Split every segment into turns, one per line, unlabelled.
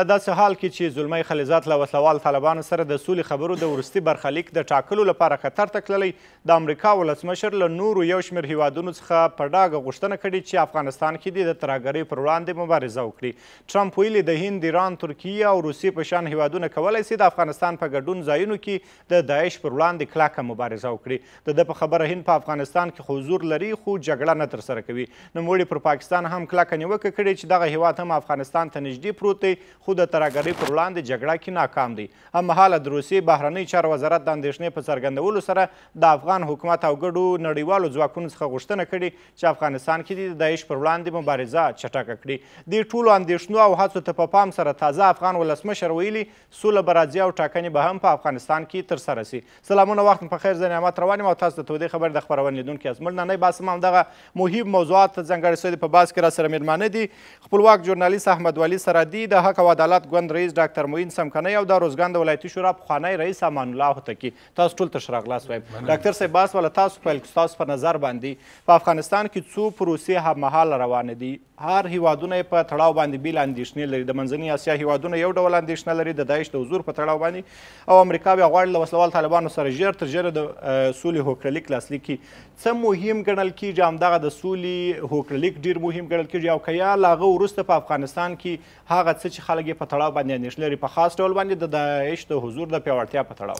داسې حال کې چې زلمی خلیزات له وسلوال طالبانو سره د سولې خبرو د وروستي برخلیک د ټاکلو لپاره قطر ته تللی د امریکا ولسمشر له نورو یو شمېر هیوادونو څخه په ډاګه غوښتنه کړې چې افغانستان کې دې د ترهګرۍ پر وړاندې مبارزه وکړي ټرمپ ویلي د هند ایران ترکیې او روسیې په شان هیوادونه کولی سي د افغانستان په ګډون ځایونو کې د داعش پر وړاندې کلکه مبارزه وکړي د ده په خبره هند په افغانستان کې حضور لري خو جګړه نه ترسره کوي نوموړي پر پاکستان هم کلکه نیوکه کړې چې دغه هیواد هم افغانستان ته نږدې پروت دی خو د ترهګرۍ پر وړاندې جګړه کې ناکام دی هممهاله د روسیې بهرنۍ چارو وزارت د اندېښنې په څرګندولو سره د افغان حکومت او ګډو نړیوالو ځواکونو څخه غوښتنه کړې چې افغانستان کې د داعش پر وړاندې مبارزه چټکه کړي دې ټولو اندېښنو او هڅو ته په پام سره تازه افغان ولسمشر ویلي سوله به راځي او ټاکنې به هم په افغانستان کې ترسره سي سلامونه وخت په خیر زه نعمت روان یم او تاسو د تودې خبرې د خپرونې لیدونکي یاست موږ نننۍ بحث هم همدغه مهم موضوعات ځانګړی شوی دی په بحث کې راسره میلمانه دي خپلواک ژورنالیست احمد والي سرادي د حق او عدالت ګوند رئیس ډاکټر معین سمکنی او د روزګان د ولایتي شورا پخوانی رئیس امان الله هوتکي تاسو ټول تش راغلاست وایم ډاکټر صاحب باس ولا تاسو پیل تاسو په نظر باندې په افغانستان کې څو پروسې هممهاله روانې دي هر هیوادونه په تړاو باندې بیل اندیشنې لري د منځنۍ اسیا هیوادونه یو ډول اندیشنه لري د داعش د حضور په تړاو باندې او امریکا بیا غواړي له وسلوال طالبانو سره ژر تر ژره د سولې هوکړلیک لاسلیک کړي څه مهم ګڼل کیږي همدغه د سولې هوکړلیک ډیر مهم ګڼل کیږي او که یا له هغه وروسته په افغانستان کې هغه څه چې خلک خلک په تړاو باندې اندېښنه لري په خاص ډول باندې د داعش د حضور د پیاوړتیا په تړاو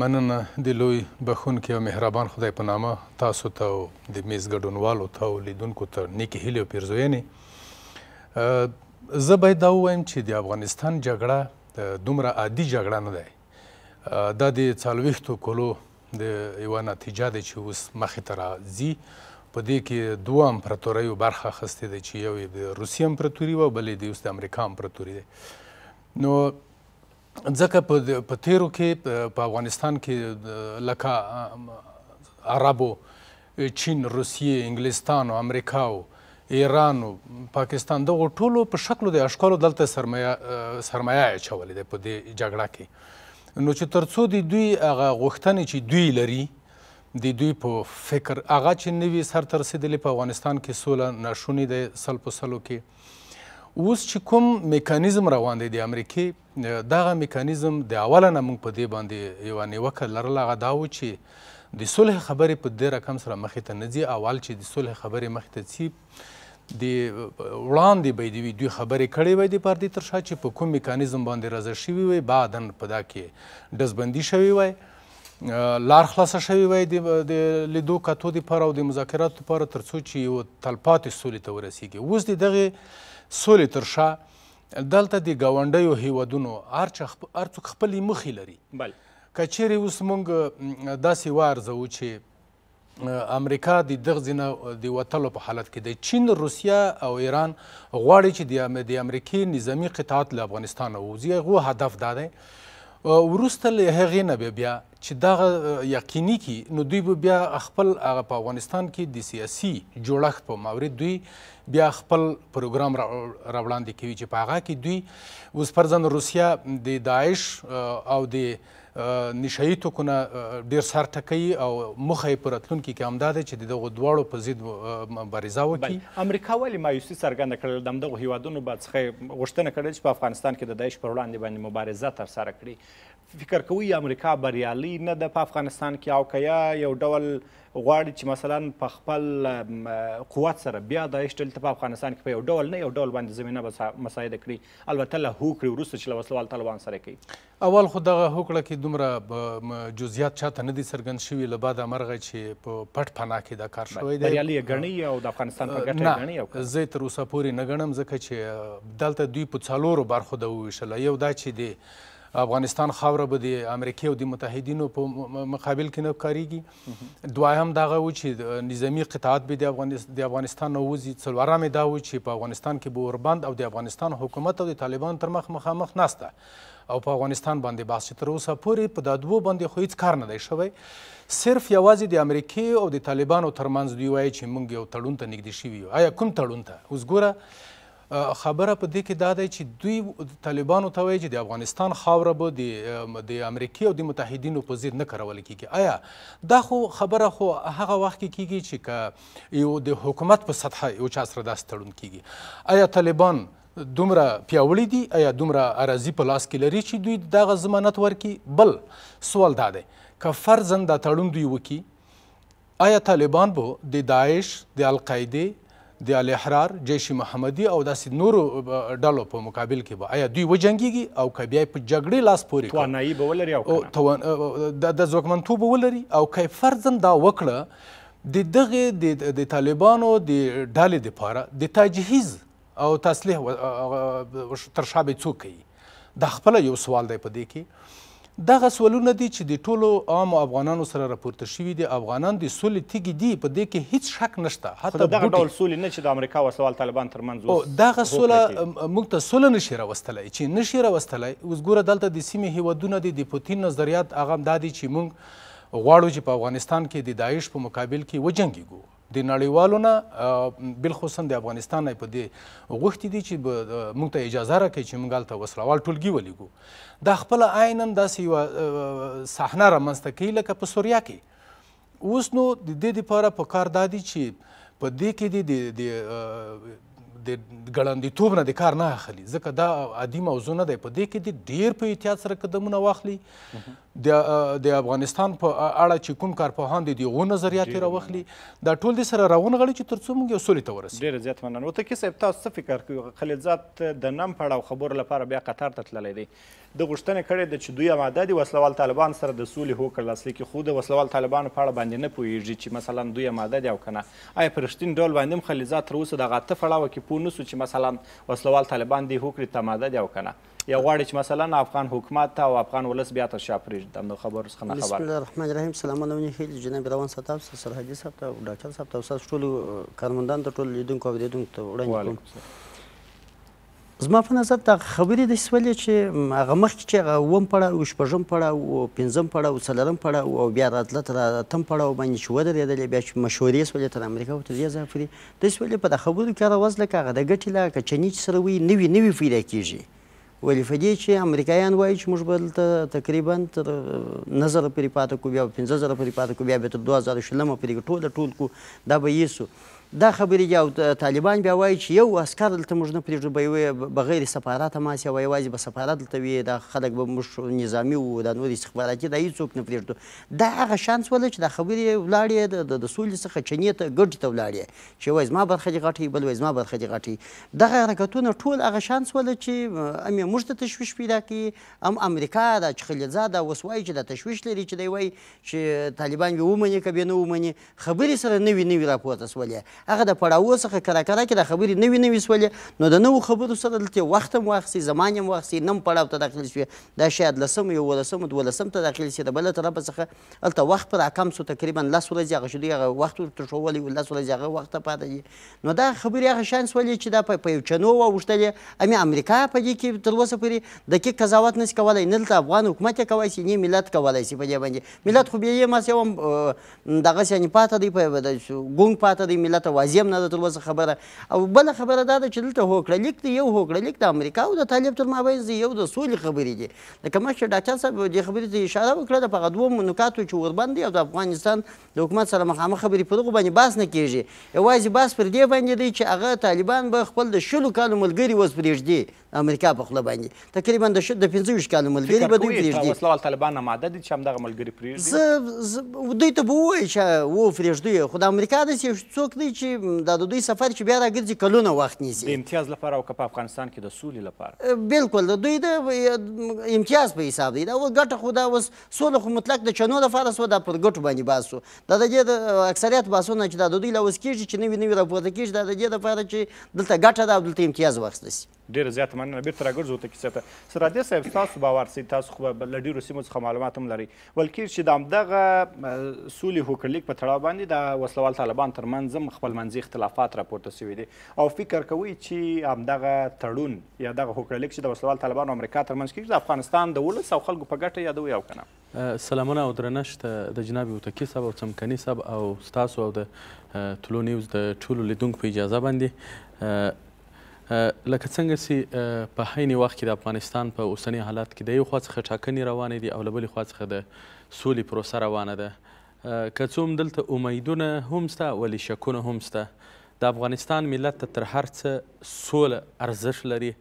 مننه د لوی بخونکي او مهربان خدای په نامه تاسو ته او د میز ګډونوالو ته او لیدونکو ته نیکې هیلې او پیرزوینې زه باید دا ووایم چې د افغانستان جګړه دومره عادي جګړه نه دی دا د څلوېښتو کلو د یوه نتیجه ده چې اوس مخې ته راځي په دې کې دوه امپراتوریو برخه اخیستې ده چې یو یې د روسیې امپراتوري وه بل یې د اوس د امریکا امپراتوري دی نو ځکه په په تیرو کې په افغانستان کې لکه عربو چین روسیې انګلستان او امریکا او ایران او پاکستان دغو ټولو په شکل د اشکالو دلته سرمایه سرمایه اچولې ده په دې جګړه کې نو چې ترڅو د دوی هغه غوښتنې چې دوی لري د دوی په فکر هغه چې نوي سر تر رسیدلې په افغانستان کې سوله ناشونې دی سل په سلو کې اوس چې کوم میکانیزم روان دی د امریکې دغه میکانیزم د اوله نه موږ په دې باندې یوه نیوکه لرله هغه دا و چې د صلح خبرې په دې رقم سره مخې ته نه ځي اول چې د صلح خبرې مخې ته ځي د وړاندې به دوی دوی خبرې کړې وای د پردې تر شا چې په کوم میکانیزم باندې راځي شوی وي بعدن په دا کې دزبندي شوی وای لار خلاصه شوې وای د لیدو کتو دپاره او د مذاکراتو دپاره تر څو چې یو تلپاتې سولې ته ورسیږي اوس د دغې سولې تر شا دلته د ګاونډیو هیوادونو هر چا هر څوک خپلې مخې لري بل که چیرې اوس موږ داسې وارزوو چې امریکا د دغه نه د وتلو په حالت کې د چین روسیا او ایران غواړي چې د امریکې نظامی قطعات له افغانستان ووځي هغو هدف دا دی ورسته له هغې نه بیا چې دغه یقیني کی نو دوی به بیا خپل هغه په افغانستان کې د سیاسي جوړښت په مورد دوی بیا خپل پروګرام را وړاندې کوي چې په هغه کې دوی اوس فرزن روسیا د داعش او د نشایي توکونه ډیر سر ټکي او
مخه یې په راتلونکي کې همدا ده چې د دغو دواړو په ضد مبارزه وکړي امریکا ولې مایوسي څرګنده کړل د همدغو هیوادونو به څخه غوښتنه کړې چې په افغانستان کې د داعش پر وړاندې باندې مبارزه ترسره کړي فکر کوي امریکا بریالي نه ده په افغانستان کې او که یو ډول غواړي چې مثلا په خپل قوت سره بیا داعش دلته په افغانستان کې په یو ډول نه یو ډول باندې زمینه به مساعده کړي البته له هوکړې وروسته چې له وسلوال طالبان سره کوي
اول خو دغه هوکړه کې دومره جزئیات چاته نه دي څرګند شوي له بعده مرغه چې په پټ پناه کې دا کار شوی دی بریالي ګڼي او د افغانستان په ګټه ګڼي او زه تر اوسه پورې نه ګڼم ځکه چې دلته دوی په څلورو برخو د وویشله یو دا چې دی افغانستان خاوره به د امریکې او د متحدینو په مقابل کې نه کاریږي دویم دغه و چې نظامی قطاعت به د افغانستان د افغانستان نه وځي څلورم دا و چې په افغانستان کې به اوربند او د افغانستان حکومت او د طالبان تر مخ مخامخ نسته او په افغانستان باندې بحث تر اوسه پورې په دادوو باندې خو هیڅ کار نه دی شوی صرف یوازې د امریکې او د طالبانو ترمنځ دوی وایي چې موږ یو تړون ته نږدې شوي یو آیا کوم تړون ته اوس ګوره خبره په دې کې دا دی چې دوی طالبانو ته وایي چې د افغانستان خاوره به د د امریکای او د متحدینو په ضد نه کارول کیږي آیا دا خو خبره خو هغه وخت کې کیږي چې یو د حکومت په سطحه یو چا سره داسې تړون کیږي آیا طالبان دومره پیاوړي دي آیا دومره اراضي په لاس کې لري چې دوی دغه ضمانت ورکړي بل سوال دا دی که فرضاً دا تړون دوی وکړي آیا طالبان به د داعش د القاعدې د الاحرار جیش محمدي او داسې نورو ډلو په مقابل کې به آیا دوی وجنګیږي او که بیا په جګړې لاس پورې توانایي به ولري او توان د ځواکمنتوب ولري او که فرضاً دا وکړه د دغه د طالبانو د ډلې دپاره د تجهیز او تسلیح تر شا به څوک کوي دا خپله یو سوال دی په دې کې دغه سوالونه دي چې د ټولو عام افغانانو سره راپورته شوي دي افغانان د سولې تیږې دي په دې کې هیڅ شک نشته حتی دغه ډول سولې نه چې د امریکا وسلوال
طالبان تر منځ اوس دغه سوله
موږ ته سوله نشي راوستلی چې نشي راوستلی اوس ګوره دلته د سیمې هیوادونه دي د پوتین نظریات هغه هم دا دي چې موږ غواړو چې په افغانستان کې د داعش په مقابل کې وجنګېږو د نړیوالو نه بالخصوص د افغانستان نه په دې غوښتي دي چې موږ ته اجازه راکړي چې موږ هلته وسلوال ټولګي ولیږو دا خپله عینن داسې یوه صحنه رامنځته کوي لکه په سوریا کې اوس نو د دې دپاره په کار دا دي چې په دې کې دي د د ګړندیتوب نه د کار نه اخلي ځکه دا عادي موضوع نه دی په دې کې د ډیر په احتیاط سره قدمونه واخلي د د افغانستان په اړه چې کوم کارپوهان
دي دغه نظریات راوخلي دا ټول د سره راونغړي چې ترڅو موږ یو سولې ته ورسېږو ډېر زیات مننه وته کې صاحب تاسو څه فکر کوي خلیل زاد د نم پړاو خبرو لپاره بیا قطر ته تللی دی د غشتنه کړې د چې دوی اماده دي وسلوال طالبان سره د سولې هوکړه لاسلیک خو د وسلوال طالبان په اړه باندې نه پوهیږي چې مثلا دوی اماده دي او کنه آیا په رښتین ډول باندې هم خلیل زاد تر اوسه دغه ته پړاو کې پوه نسو چې مثلا وسلوال طالبان دي هوکړې ته اماده دي او کنه یا غواړي چې مثلا افغان حکومت ته او افغان ولس بیا تر شا پرېږدم د خبرو څخه نه خبر بسم الله
الرحمن الرحیم سلامونه ونیسي جناب روان صاحب سرحدي صاحب ته ډاکټر صاحب ته استاد ټول کارمندان ته ټول لیدونکو او لیدونکو ته وړاندې کوم زما په نظر دا خبرې د سولې چې هغه مخکې چې هغه وم پړه او شپږم پړه او پنځم پړه او څلورم پړه او بیا راتله تر اتم پړه باندې چې ودرېدلې بیا چې مشورې سولې تر امریکا او تر دې ځایه پورې د سولې په دا خبرو کې هغه وز لکه هغه د ګټې لکه چنې چې سره وي نوي نوي پیدا کېږي ولی په دې چې امریکایان وایي چې موږ به دلته تقریبا تر نه زره پورې پاته کو بیا به پنځه زره پورې پاته کو بیا به تر دوه زره شلمه پورې ټوله ټول کو دا به یې سو دا خبرې دي او طالبان بیا وایي چې یو عسکر دلته موږ نه پرېږدو به یوې بغیر سفارت هماسې او یوازې به سفارت دلته وي دا خلک به موږ نظامي وو دا نور استخباراتي دا هېڅوک نه پرېږدو دا هغه شانس ولر چې دا خبرې ولاړې د سولې څخه چنې ته ګډې ته ولاړې چې وایي زما برخه دې غټوي بل وایي زما برخه دې غټوي دغه حرکتونه ټول هغه شانس ولر چې هم یې موږ ته تشویش پیدا کړي هم امریکا دا چې خلیلزاده اوس وایي چې دا تشویش لري چې دی وایي چې طالبان به ومني که به یې نه ومني خبرې سره نوي نوي راپورته سولې هغه د پړاوو څخه کرا کرا کې دا خبرې نوې نوې سولې نو د نوو خبرو سره دلته وخت هم واخیستئ زمان هم واخیستئ نم پړاو ته داخل شوې دا شاید لسم یولسم دولسم ته داخل شي د بل طرف څخه هلته وخت پر راکم سو تقریبا لس ورځې هغه شوي هغه وخت ورته ښوولی و لس ورځې هغه وخت ته پاتې دي نو دا خبرې هغه شان سولې چې دا په یو چنو واوښتلې امې امریکا په دې کې تر اوسه پورې دقیق قضاوت نشي کولی نه دلته افغان حکومت یې کولی شي نه ملت کولی شي په دې باندې ملت خو بیا یې ماس یو دغسې یعنې پاته دی په ګونګ پاته دی ملت راته واضح هم نه ده تر اوسه خبره او بله خبره دا ده چې دلته هوکړه لیک دی یو هوکړه لیک د امریکا او د طالب تر مابین دی یو د سولې خبرې دي لکه مشر ډاکټر صاحب دې خبرې ته اشاره وکړه د هغه دوو نکاتو چې ورباندې او د افغانستان د حکومت سره مخامخ خبرې په دغو باندې باس نه کیږي یوازې باس پر دې باندې دی چې هغه طالبان به خپل د شلو کالو ملګري وسپرېږدي امریکا په خوله باندې تقریبا د د پنځه ویشت کالو ملګري به دوی پرېږدي وسله
وال طالبان اماده دي چې همدغه ملګري
پرېږدي دوی ته به ووایي چې و پرېږدي خو د امریکا داسې یو څوک دی چې دا د دوی سفر چې بیا راګرځي کلونه وخت نیسي د امتیاز لپاره او که په افغانستان کې د سولې لپاره بلکل د دوی د امتیاز په حساب دی دا ګټه خو دا اوس سوله خو مطلق د چنو لپاره سوه دا پر ګټو باندې باسو دا د دې د اکثریت باسونه چې دا د دوی له اوس کېږي چې نوي نوي راپورته کېږي دا د دې دپاره چې دلته ګټه ده او دلته امتیاز واخیستل شي ډیره زیاته مننه بیرته راګرځو ته کیسه ته سرادی صاحب تاسو
باور سي تاسو خو له ډیرو سیمو څخه معلومات هم لري ولکې چې د همدغه سولې هوکړلیک په تړاو باندې د وسلوال طالبان ترمنځ هم خپلمنځي اختلافات راپورته سوي دي او فکر کوي چې همدغه تړون یا دغه هوکړلیک چې د وسلوال طالبان او امریکا ترمنځ کېږي د افغانستان د ولس او خلکو په ګټه یادوي او
که سلامونه او درنښت د جناب یوتقي صاحب او څمکني صاحب او ستاسو او د تلو نیوز د ټولو لیدونکو په اجازه باندې لکه څنګه چې په هینې وخت کې د افغانستان په اوسنی حالات کې د یو خوا څخه ټاکنې روانې دي او له بلې خوا څخه د سولې پروسه روانه ده که څوم دلته امیدونه هم سته ولې شکونه هم سته د افغانستان ملت ته تر هر څه سوله ارزښت لري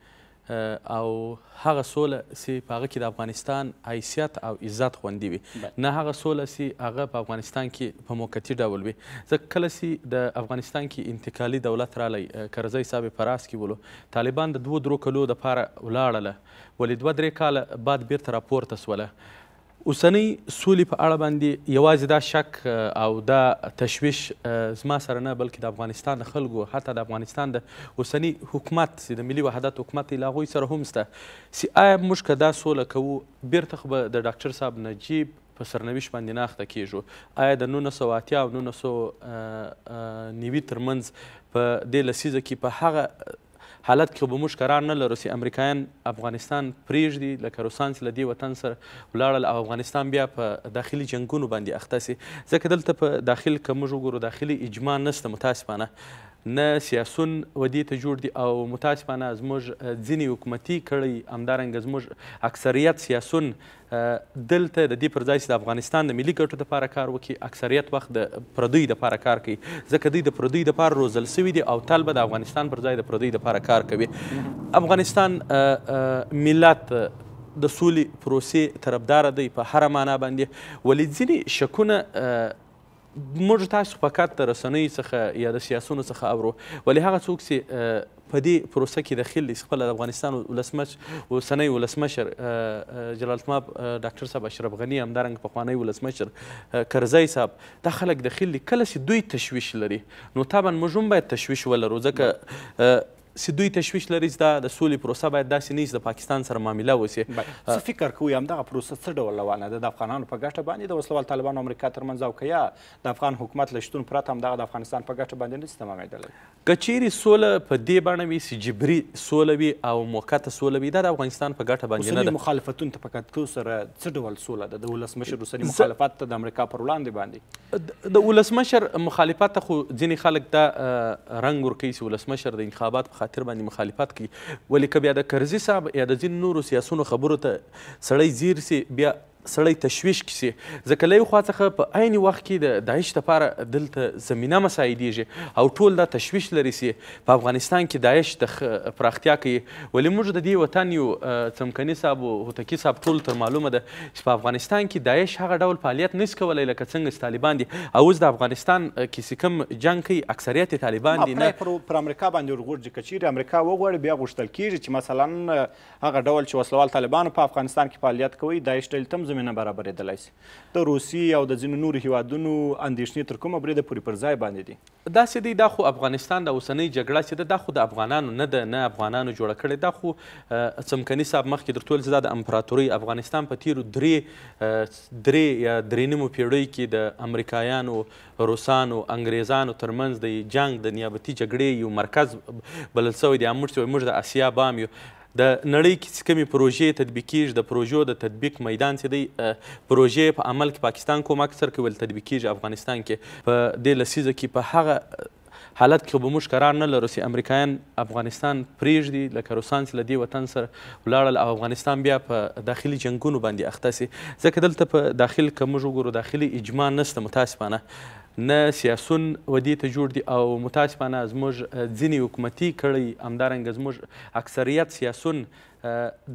او هغه سوله چې په هغه کې د افغانستان حیثیت او عزت خوندي وي نه هغه سوله چې هغه په افغانستان کې په موقتي ډول وي ځکه کله چې د افغانستان کې انتقالي دولت رالی کرزی صاحب په راس کې ولو طالبان د دوو درو کلو دپاره ولاړله ولې دوه درې کاله بعد بیرته راپورته سوله اوسنۍ سولې په اړه باندې یوازې دا شک او دا تشویش زما سره نه بلکې د افغانستان د خلکو حتی د افغانستان د اوسني حکومت چې د ملي وحدت حکومت له هغوی سره هم شته چې آیا موږ که دا سوله کوو بیرته خو به د ډاکټر صاحب نجیب په سرنوشت باندې ناخته کیږو آیا د نولس سوه اتیا او نولس سوه نوي ترمنځ په دې لسیزه کې په هغه حالت کې به موږ قرار نه لرو چې امریکایان افغانستان پرېږدي لکه روسان چې له دې وطن سره ولاړل او افغانستان بیا په داخلي جنګونو باندې اخته سي ځکه دلته په داخل که موږ وګورو داخلي اجماع نشته متاسفانه نه سیاسون و دې ته جوړ دي او متاسفانه زموږ ځینې حکومتي کړي همدارنګه زموږ اکثریت سیاسون دلته د دې پر ځای چې د افغانستان د ملي ګټو دپاره کار وکړي اکثریت وخت د پردیو دپاره کار کوي ځکه دوی د پردیو دپاره روزل سوي دي او تل به د افغانستان پر ځای د پردیو دپاره کار کوي افغانستان ملت د سولې پروسې طرفداره دی په هره معنا باندې ولې ځینې شکونه موږ تاسو فقط د رسنۍ څخه یا د سیاسونو څخه اورو ولې هغه څوک چې په دې پروسه کې دخیل دي خپل د افغانستان ولسمش اوسنی ولسمشر جلال تماب ډاکټر صاحب اشرف غني همدارنګ پخوانی ولسمشر کرزی صاحب دا خلک دخیل دي کله چې دوی تشویش لري نو طبعا موږ هم باید تشویش ولرو ځکه چې دوی تشویش لري چې دا د سولې پروسه باید داسې نه د پاکستان سره معامله وسی څه
فکر کوي همدغه پروسه څه ډول روانه ده د افغانانو په ګټه باندې د وسلوال طالبانو امریکا ترمنځ او که د افغان حکومت له شتون پرته همدغه د افغانستان په ګټه باندې نه سي تمامېدلی
که چیرې سوله په دې بڼه وي چې جبري سوله وي او موقته سوله وي دا د افغانستان په ګټه باندې نه ده
مخالفتونو ته په کتو سره څه ډول سوله ده د ولسمشر اوسني مخالفت ته د امریکا پر وړاندې باندې
د ولسمشر مخالفت ته خو ځینې خلک دا رنګ ورکوي چې ولسمشر د انتخابات په خاطر باندې مخالفت کوي ولې که بیا د کرزي صاحب یا د ځینو نورو سیاسونو خبرو ته سړی ځیر سي بیا سړی تشویش کیسې ځکه له یو خوا څخه په عین وخت کې د داعش دپاره دلته زمینه مساعدېږي او ټول دا تشویش لري سي په افغانستان کې داعش د پراختیا کوي ولې موږ د دې وطن یو څمکني صاحب او هوتکي صاحب ټول تر معلومه ده چې په افغانستان کې داعش هغه ډول فعالیت نس کولی لکه څنګه چې طالبان دي او اوس د افغانستان کې چې کوم جنګ کوي اکثریت طالبان دي نه
پر امریکا باندې ورغورځي که چیرې امریکا وغواړي بیا غوښتل کیږي چې مثلا هغه ډول چې وسلوال طالبان په افغانستان کې فعالیت کوي داعش ډلې تم زمینه برابرېدلی سي د روسیې او د ځینو نورو هیوادونو اندېښنې تر کومه بریده پورې پر ځای باندې دي
داسې دی دا خو افغانستان د اوسنۍ جګړه چې ده دا خو د افغانانو نه ده نه افغانانو جوړه کړې دا خو څمکني صاحب مخکې درته ویل د امپراتورۍ افغانستان په تیرو درې درې یا درې نیمو پیړۍ کې د امریکایانو روسانو انګریزانو ترمنځ د جنگ د نیابتي جګړې یو مرکز بلل سوی دی موږ موږ د اسیا بام یو د نړۍ کې کومې پروژې تطبیقیږي د پروژو د تطبیق میدان څه دی پروژې په عمل کې پاکستان کوم اکثر کوي ول تطبیقیږي افغانستان کې په دې لسیزه کې په هغه حالت کې به موږ قرار نه لرو چې امریکایان افغانستان پرېږدي لکه روسان چې له دې وطن سره ولاړل او افغانستان بیا په داخلي جنګونو باندې اخته سي ځکه دلته په داخل که موږ وګورو داخلي اجماع نسته متاسفانه نه سیاسون و دې ته جوړ دي او متاسفانه زموږ ځینې حکومتي کړی همدارنګه زموږ اکثریت سیاسون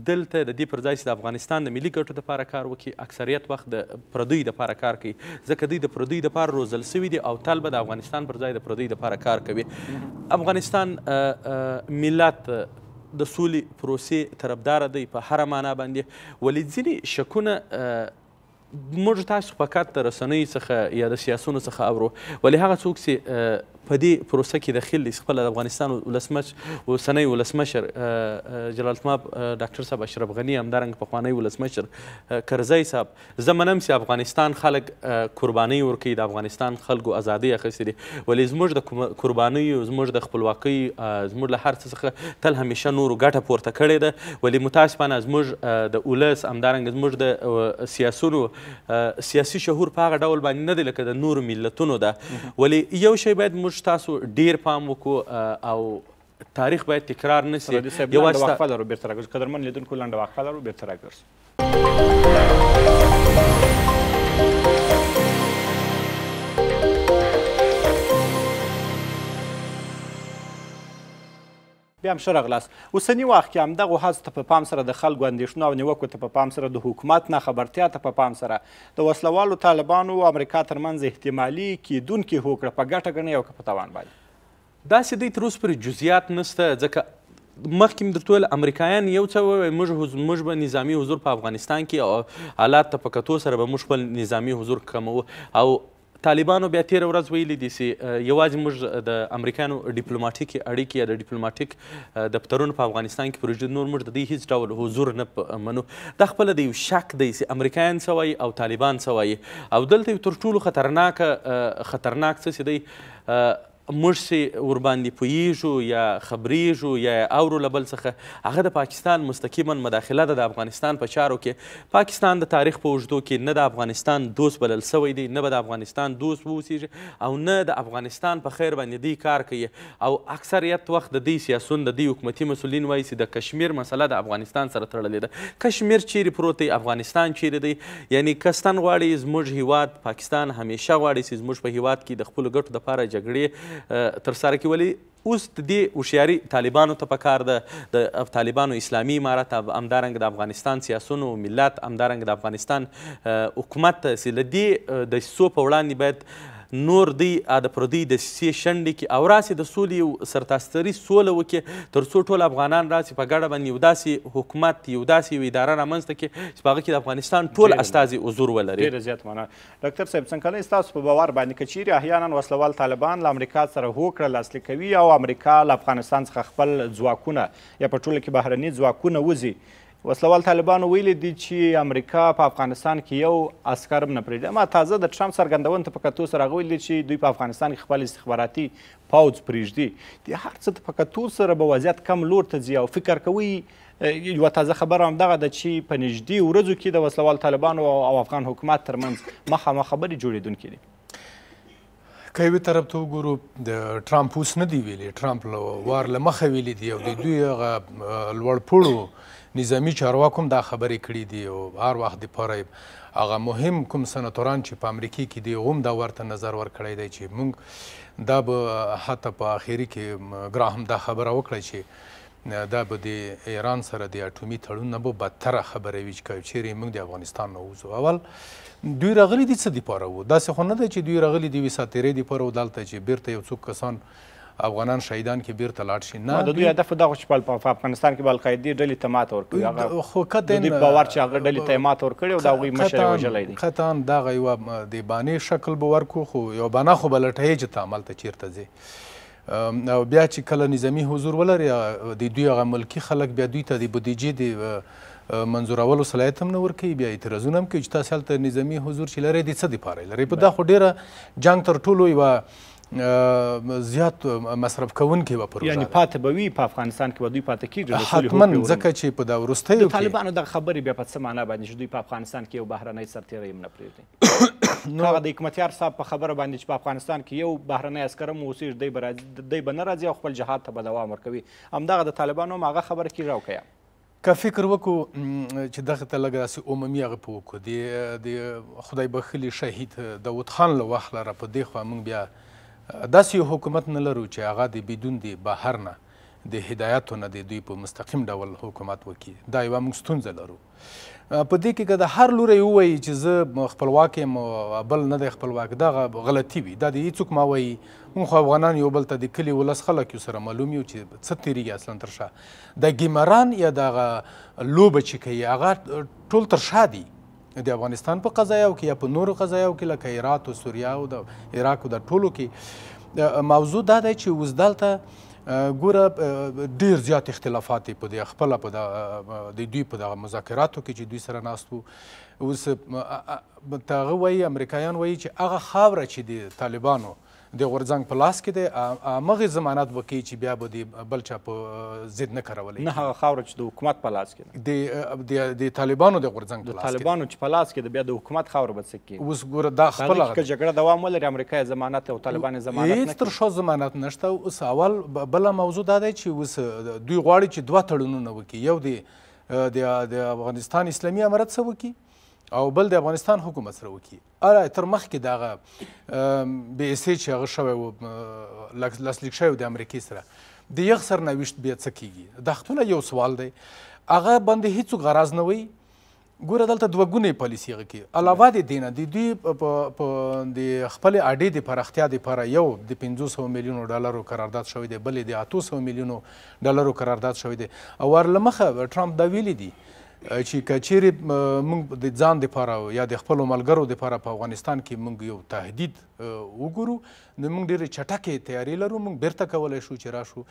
دلته د دې پر ځای چې د افغانستان د ملي ګټو لپاره کار وکړي اکثریت وخت د پردیو لپاره کار کوي ځکه دوی د پردیو لپاره روزل سوي دي او تل به د افغانستان پر ځای د پردیو لپاره کار کوي افغانستان ملت د سولې پروسې طرفدار دی په هر معنا باندې ولې ځینې شکونه موږ تاسو فقط د رسنۍ څخه یا د سیاسونو څخه اورو ولې هغه څوک چې په دې پروسه کې دخیل دی خپل افغانستان ولسمش اوسنۍ ولسمشر جلال تماب ډاکټر صاحب اشرف غني همدارنګ پخوانی ولسمشر کرزی صاحب زه منم چې افغانستان خلک قربانۍ ورکوي د افغانستان خلکو ازادۍ اخیستې دي ولې زموږ د قربانیو زموږ د خپلواکۍ زموږ له هر څه څخه تل همیشه نورو ګټه پورته کړې ده ولې متاسفانه زموږ د ولس همدارنګ زموږ د سیاسونو سیاسي شهور په هغه ډول باندې نه دی لکه د نورو ملتونو ده ولې یو شی باید موږ موږ تاسو ډیر پام وکړو او
تاریخ باید تکرار نه سي یو واسطه وقفه لرو بیرته راګرځو قدرمن لیدونکو لنډه وقفه لرو بیرته راګرځو بیا هم ښه راغلاست اوسني وخت کې همدغو هڅو ته په پام سره د خلکو اندېښنو او نیوکو ته په پام سره د حکومت ناخبرتیا ته په پام سره د وسلوالو طالبانو او امریکا ترمنځ احتمالي کېدونکې هوکړه په ګټه ګڼي او که په تاوان باندې داسې دی تر اوسه پورې جزیات
نسته ځکه مخکې مې درته ویل امریکایان یو څه وویل موږ موږ به نظامی حضور په افغانستان کې او حالات ته په کتو سره به موږ خپل نظامی حضور کمو او طالبانو بیا تیره ورځ ویلي دي چې یوازې موږ د امریکایانو ډیپلوماټیکې اړیکې یا د ډیپلوماټیک دفترونو په افغانستان کې پروژې نور موږ د دې هیڅ ډول حضور نه منو دا خپله د یو شک دی چې امریکایان څه وایي او طالبان څه وایي او دلته یو تر ټولو خطرناکه خطرناک څه چې دی موږ چې ورباندې پوهیږو یا خبریږو یا اورو له بل څخه هغه د پاکستان مستقیما مداخله ده د افغانستان په چارو کې پاکستان د تاریخ په اوږدو کې نه د افغانستان دوست بلل سوی دی نه به د افغانستان دوست واوسیږي او نه د افغانستان په خیر باندې دی کار کوي او اکثریت وخت د دې سیاسون د دې حکومتي مسولین وایي چې د کشمیر مسله د افغانستان سره تړلې ده کشمیر چیرې پروت دی افغانستان چیرې دی یعنی کستان غواړي زموږ هیواد پاکستان همیشه غواړي چې زموږ په هیواد کې د خپلو ګټو دپاره جګړې ترسره کې ولې اوس د دې هوښیاري طالبانو ته پکار ده د طالبانو اسلامي امارت همدارنګه د افغانستان سیاسونو ملت همدارنګه د افغانستان حکومت چې له دې دسیسو په وړاندې باید نور دی د پردی د سې شنډې کې او راسې د سولې یو سرتاستري سوله وکړي تر څو ټول افغانان راسې په ګډه باندې یو داسې حکومت یو داسې یو اداره رامنځته کړي چې په هغه کې د افغانستان ټول استازي حضور ولري ډېره زیات
معنا ډاکټر صاحب څنګه ستاسو په باور باندې که چیرې احیانا وسلوال طالبان له امریکا سره هوکړه لاسلیک کوي او امریکا له افغانستان څخه خپل ځواکونه یا په ټوله کې بهرني ځواکونه وځي وسلوال طالبانو ویلي دي چې امریکا په افغانستان کې یو عسکر هم نه پرېږدي اما تازه د ټرمپ څرګندونې ته په کتو سره هغه ویلي چې دوی په افغانستان کې خپل استخباراتي پوځ پرېږدي دې هر څه ته په کتو سره به وضعیت کم لور ته ځي او فکر کوي یوه تازه خبره همدغه ده چې په نږدې ورځو کې د وسلوال طالبانو او افغان حکومت ترمنځ مخامخ خبرې جوړېدونکې دي
که یوې طرف ته وګورو د ټرامپ اوس نه دي ویلي ټرامپ وار له مخه ویلي دي او د دوی هغه لوړ پوړو نظامی چارواکو دا خبرې کړې دي او هر وخت دپاره هغه مهم کوم سناتوران چې په امریکې کې دي هم دا ورته نظر ورکړی دی چې موږ دا به حتی په آخري کې ګراهم دا خبره وکړه چې دا به د ایران سره د اټومي تړون نه به بدتره خبره وي چې که چیرې موږ د افغانستان نه ووځو اول دوی راغلي دي څه دپاره وو داسې خو نه ده چې دوی راغلي دي وي ساتېرۍ دپاره و دلته چې بیرته یو څوک کسان افغانان شهیدان کې بیرته لاړ شي نه د دوی هدف
دا چې په افغانستان کې بالقاعده ډلې ته مات ورکړي هغه خو کتن دوی باور چې هغه ډلې ته مات ورکړي او دا غوي مشر وجلې
دي کتن دا غي و د بانې شکل به ورکو خو یو بنا خو بلټه چې تعامل ته چیرته ځي او بیا چې کله نظامی حضور ولري د دوی هغه ملکی خلک بیا دوی ته د بودیجې د منظورولو صلاحیت هم نه ورکوي بیا اعتراضونه هم کوي چې تاسو هلته نظامي حضور چې لرئ د څه دپاره یې لرئ په دا خو ډېره جنګ تر ټولو یوه زیات مصرف کوونکي به پروژه یعنی
پاتې به وي په افغانستان کې به دوی پاتې کیږي حتما ځکه چې په دا وروستیو کې طالبانو دغه خبرې بیا په څه معنا باندې چې دوی په افغانستان کې یو بهرنی سرتېره یې هم نه پرېږدي نو هغه د حکمتیار صاحب په خبره باندې چې په افغانستان کې یو بهرنی عسکر هم اوسېږي دی به دی به نه راځي او خپل جهاد ته به دوام ورکوي همدغه د طالبانو هم هغه خبره کې راوکیه
که فکر وکړو چې دغه ته لږ داسې عمومي هغه په وکړو د خدای بخلي شهید داود خان له واخله را په دې خوا موږ بیا داسې یو حکومت نه لرو چې هغه د بدون د بهر نه د هدایتو نه د دوی په مستقیم ډول حکومت وکړي دا یوه موږ ستونزه لرو په دې کې که د هر لوری ووایي چې زه خپلواک یم بل نه دی خپلواک دا غلطي وي دا د هېڅوک ما وایي موږ خو افغانان یو بل ته د کلي ولس خلک یو سره معلوم یو چې څه تېرېږي اصلا تر شا د ګیمران یا دغه لوبه چې کوي هغه ټول تر شا دي د افغانستان په قضایاو کې یا په نورو قضایاو کې لکه هرات او سوریه او د عراق او د ټولو کې موضوع دا دی چې اوس دلته ګوره ډیر زیات اختلافات په دې خپل په د دوی په د مذاکراتو کې چې دوی سره ناستو اوس تاغه وای امریکایان وای چې هغه خاوره چې د طالبانو د غورځنګ په لاس کې دی مغه ضمانت وکړي چې بیا به د بل چا
په ضد نه کارولي نه هغه خاوره چې د حکومت په لاس کې دی د د طالبانو د غورځنګ په لاس کې طالبانو چې په لاس کې دی بیا د حکومت خاوره به څه کوي اوس ګوره دا خپل هغه جګړه دوام ولري امریکا ضمانت او طالبان ضمانت نه
تر شو ضمانت نشته اوس اول بل موضوع دا دی چې اوس دوی غواړي چې دوه تړونونه وکړي یو دی د افغانستان اسلامي امارت څه وکړي او بل د افغانستان حکومت سره وکړي اره تر مخکې دغه بي اس چې هغه شوی و لاسلیک شوی د امریکې سره د یغ سر نوشت بیا څه کیږي دختونه یو سوال دی هغه باندې هیڅ غرض نه وي ګوره دلته دوه ګونې پالیسي هغه کې علاوه د دینه د دوی په د خپل اډې د پراختیا لپاره یو د 500 میلیونو ډالرو قرارداد شوی دی بل د 800 میلیونو ډالرو قرارداد شوی دی او ورلمخه ټرمپ دا ویلي دی چې کچیر موږ د ځان لپاره یا د خپل ملګرو لپاره په افغانستان کې موږ یو تهدید وګورو نو موږ ډېرې چټکې تیاری لرو موږ بیرته کولی شو چې راشو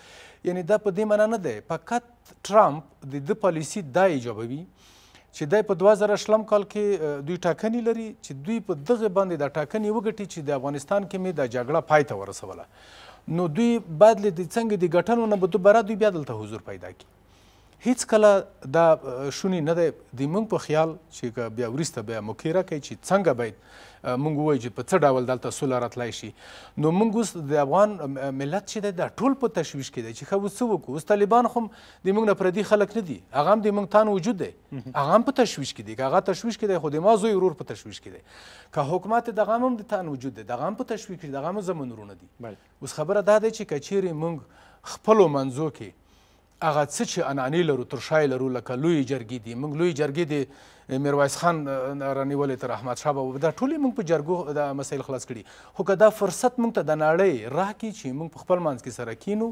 یعنی دا په دې معنا نه دی فقط ټرامپ د ده پالیسي دا ایجابوي چې دای په 2000 شلم کال کې دوی ټاکنې لري چې دوی په دغه باندې د ټاکنې وګټي چې د افغانستان کې مې د جګړه پای ته ورسوله نو دوی بعد له څنګه د غټنو نه بده برا دوی بیا دلته حضور پیدا کی هیڅ کله دا شونی نه دی د موږ په خیال چې بیا وروسته بیا مکیره کوي چې څنګه باید موږ وایو چې په څه ډول دلته سوله راتلی شي نو موږ اوس د افغان ملت چې دی دا ټول په تشویش کې دی چې ښه اوس څه وکړو اوس طالبان خو هم د موږ نه پردي خلک نه دي هغه هم د موږ تان وجود دی
هغه
هم په تشویش کې دی که هغه تشویش کې دی خو د ما زوی ورور په تشویش کې دی که حکومت دغه هم د تان وجود دی دغه هم په تشویش کې دغه هم زموږ ورونه دي اوس خبره دا دی چې که چیرې موږ خپلو منځو کې هغه څه چې عنعنې لرو ترشا یې لرو لکه لویې جرګې دي موږ لویې جرګې د میرویس خان رانیولې تر احمد شاه بابا دا ټولې موږ په جرګو دا مسایل خلاص کړي خو که دا فرصت موږ ته د نړۍ راکړي چې موږ په خپل منځ کې سره کینو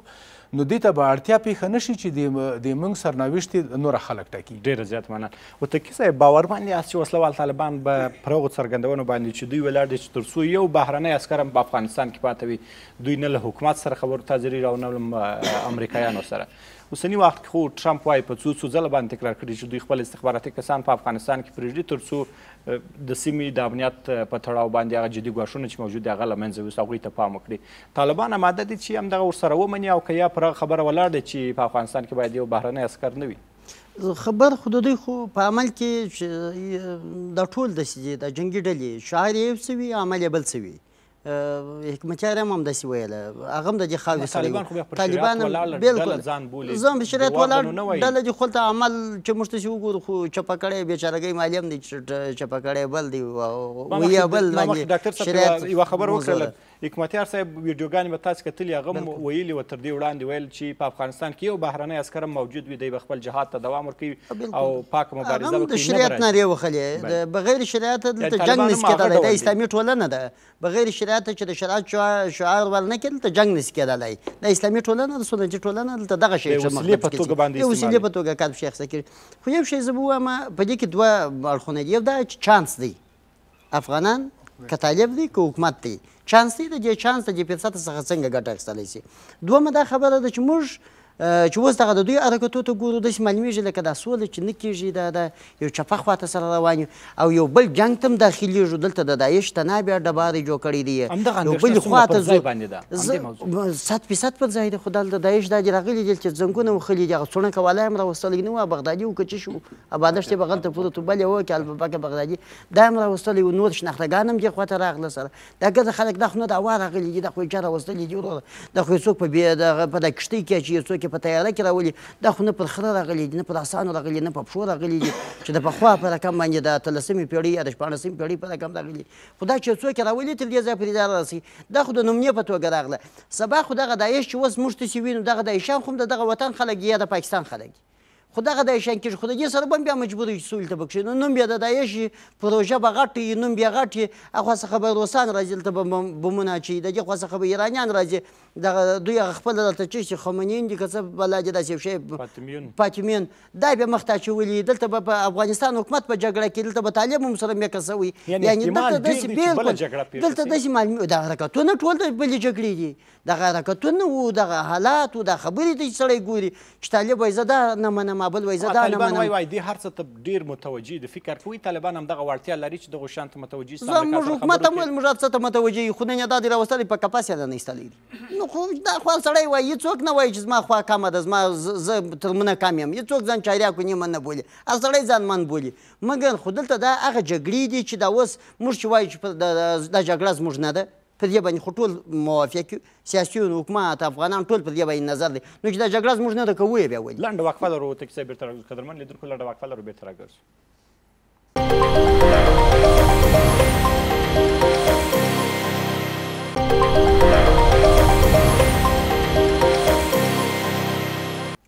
نو دې ته به اړتیا
پېښه نه شي چې د موږ سرنوشت نوره خلک ټاکي ډېره زیات مننه هوتکي صاحب باور باندې یاست چې وسله وال طالبان به پر هغو څرګندونو باندې چې دوی ولاړ دي چې تر څو یو بهرنی عسکر هم په افغانستان کې پاتې وي دوی نه له حکومت سره خبرو ته ځري او نه له امریکایانو سره اوسنی وخت خو ټرمپ وایي په څو څو ځله باندې تکرار کړی چې دوی خپل استخباراتي کسان په افغانستان کې پرېږدي تر څو د سیمې د امنیت په تړاو باندې هغه جدي ګواښونه چې موجود دي هغه له منځه یوسي هغوی ته پام وکړي طالبان اماده دي چې همدغه ورسره ومني او که یا پر هغه خبره ولاړ دي چې په افغانستان کې باید یو بهرنی عسکر نه
وي خبر خود دوی خو په عمل کې د ټول د سیدي د جنگي ډلې شاعر یې سوي عمل یې بل سوي حکمتیار هم همداسې ویله هغه هم د دې خاورې سره طالبان بالکل ځان بشریت ولاړ ډله دي خو ته عمل چې موږ تاسې وګورو خو چپه کړی بېچارهګۍ مالیم دی چپه کړی بل دی ویا بل باندې شریعت یوه خبره وکړه
حکمتیار صاحب ویډیوګانې به تاسو کتلې هغه ویلي و تر دې وړاندې ویل چې په افغانستان کې یو بهرنی عسکر موجود وي دی به خپل جهاد ته دوام ورکوي او پاک مبارزه وکړي د شریعت نارې
وخلې بغیر شریعت دلته جنګ نسي کېدلی دا اسلامي ټولنه ده بغیر شریعت چې د شریعت شعار ول نه کېدل ته جنګ نسي کېدلی دا اسلامي ټولنه د سنتي ټولنه دلته دغه شی چې مخکې کېږي یو وسیلې په توګه کار شیخ سکیر خو یو شی زه به وایم په دې کې دوه اړخونه دي یو دا چې چانس دی افغانان که طالب دی که حکومت دی چانس دی د دې چانس د دې فرصت څخه څنګه ګټه اخیستلی سي دویمه دا خبره ده چې موږ چې اوس دغه د دوی حرکتو ته ګورو داسې معلومیږي لکه دا سوله چې نه کیږي دا د یو چپه خواته سره روان او یو بل جنګ ته هم داخلیږو دلته د داعش تنا بیا ډبارې جوړ کړی دی یو بل خواته صد فیصد پر ځای دی خو دلته داعش دا راغلي دي چې زنګونه وخلي دي هغه څوڼکه والا هم راوستلی نه وه بغدادي و که څه شو ابادشت یې به غلته پورته بل یې وه کې الببکه بغدادي دا هم راوستلی و نور شنختګان هم دې خواته راغله سره دا ګرده خلک دا خو نه د هوا راغلي دي دا خو یې چا راوستلي دي وروره دا خو یې څوک په دغه په دا کښتۍ کې چې یې څوک چې په تیاره کې راولي دا خو نه پر خره راغلي دي نه پر اسانو راغلي نه په پښو راغلي دي چې د پخوا په رقم باندې د اتلسمې پېړۍ یا د شپاړسمې پېړۍ په رقم راغلي خو دا چې څوک راولي تر دې ځایه پورې دا راسي دا خو د نمونې په توګه راغله سبا خو دغه داعش چې اوس موږ ته چې وینو دغه داعشان خو هم د دغه وطن خلک یا د پاکستان خلک خو دغه د شان کې خو د دې سره بیا مجبور شي سول ته بکشي نو نوم بیا د دای شي پروژه به غټي نوم بیا غټي اخو څه خبر روسان راځي ته بمونه چي دغه خو څه خبر ایرانیان راځي د دوی خپل دلته چې خمنین دي که څه بلاج داسې شي پاتمیون دا به مخته چولې دلته په افغانستان حکومت په جګړه کې دلته به طالب هم سره میکسوي یعنی دلته داسې بیل دلته داسې معلومي د حرکتونه ټول د بلې جګړې دي د حرکتونه او د حالات او د خبرې د سړی ګوري چې طالب وایي زه دا نه منم ما بل وایي زه دا نه منم
وایي دې هر څه ته ډېر متوجه دي فکر کوي طالبان هم دغه وړتیا لري چې دغو شیانو ته متوجه شي زموږ حکومت هم
ویل موږ هر څه ته متوجه یو خو نه دا دې راوستلې په کپاس یې نه ایستلی دي نو خو دا خو سړی وایي هیڅوک نه وایي چې زما خوا کمه ده زما زه تر منه کم یم هیڅوک ځان چاریا کو نیمه نه بولي هر سړی ځان من بولي مګر خو دلته دا هغه جګړې دي چې دا اوس موږ چې وایو چې دا جګړه زموږ نه ده په دې باندې خو ټول موافق سیاسي حکومت افغانان ټول په دې باندې نظر دی نو چې دا جګړه زموږ نه ده کوی بیا ولې لنډه وقفه لرو ته کیسه بیرته راګرځو قدرمن لیدونکو لنډه وقفه لرو بیرته راګرځو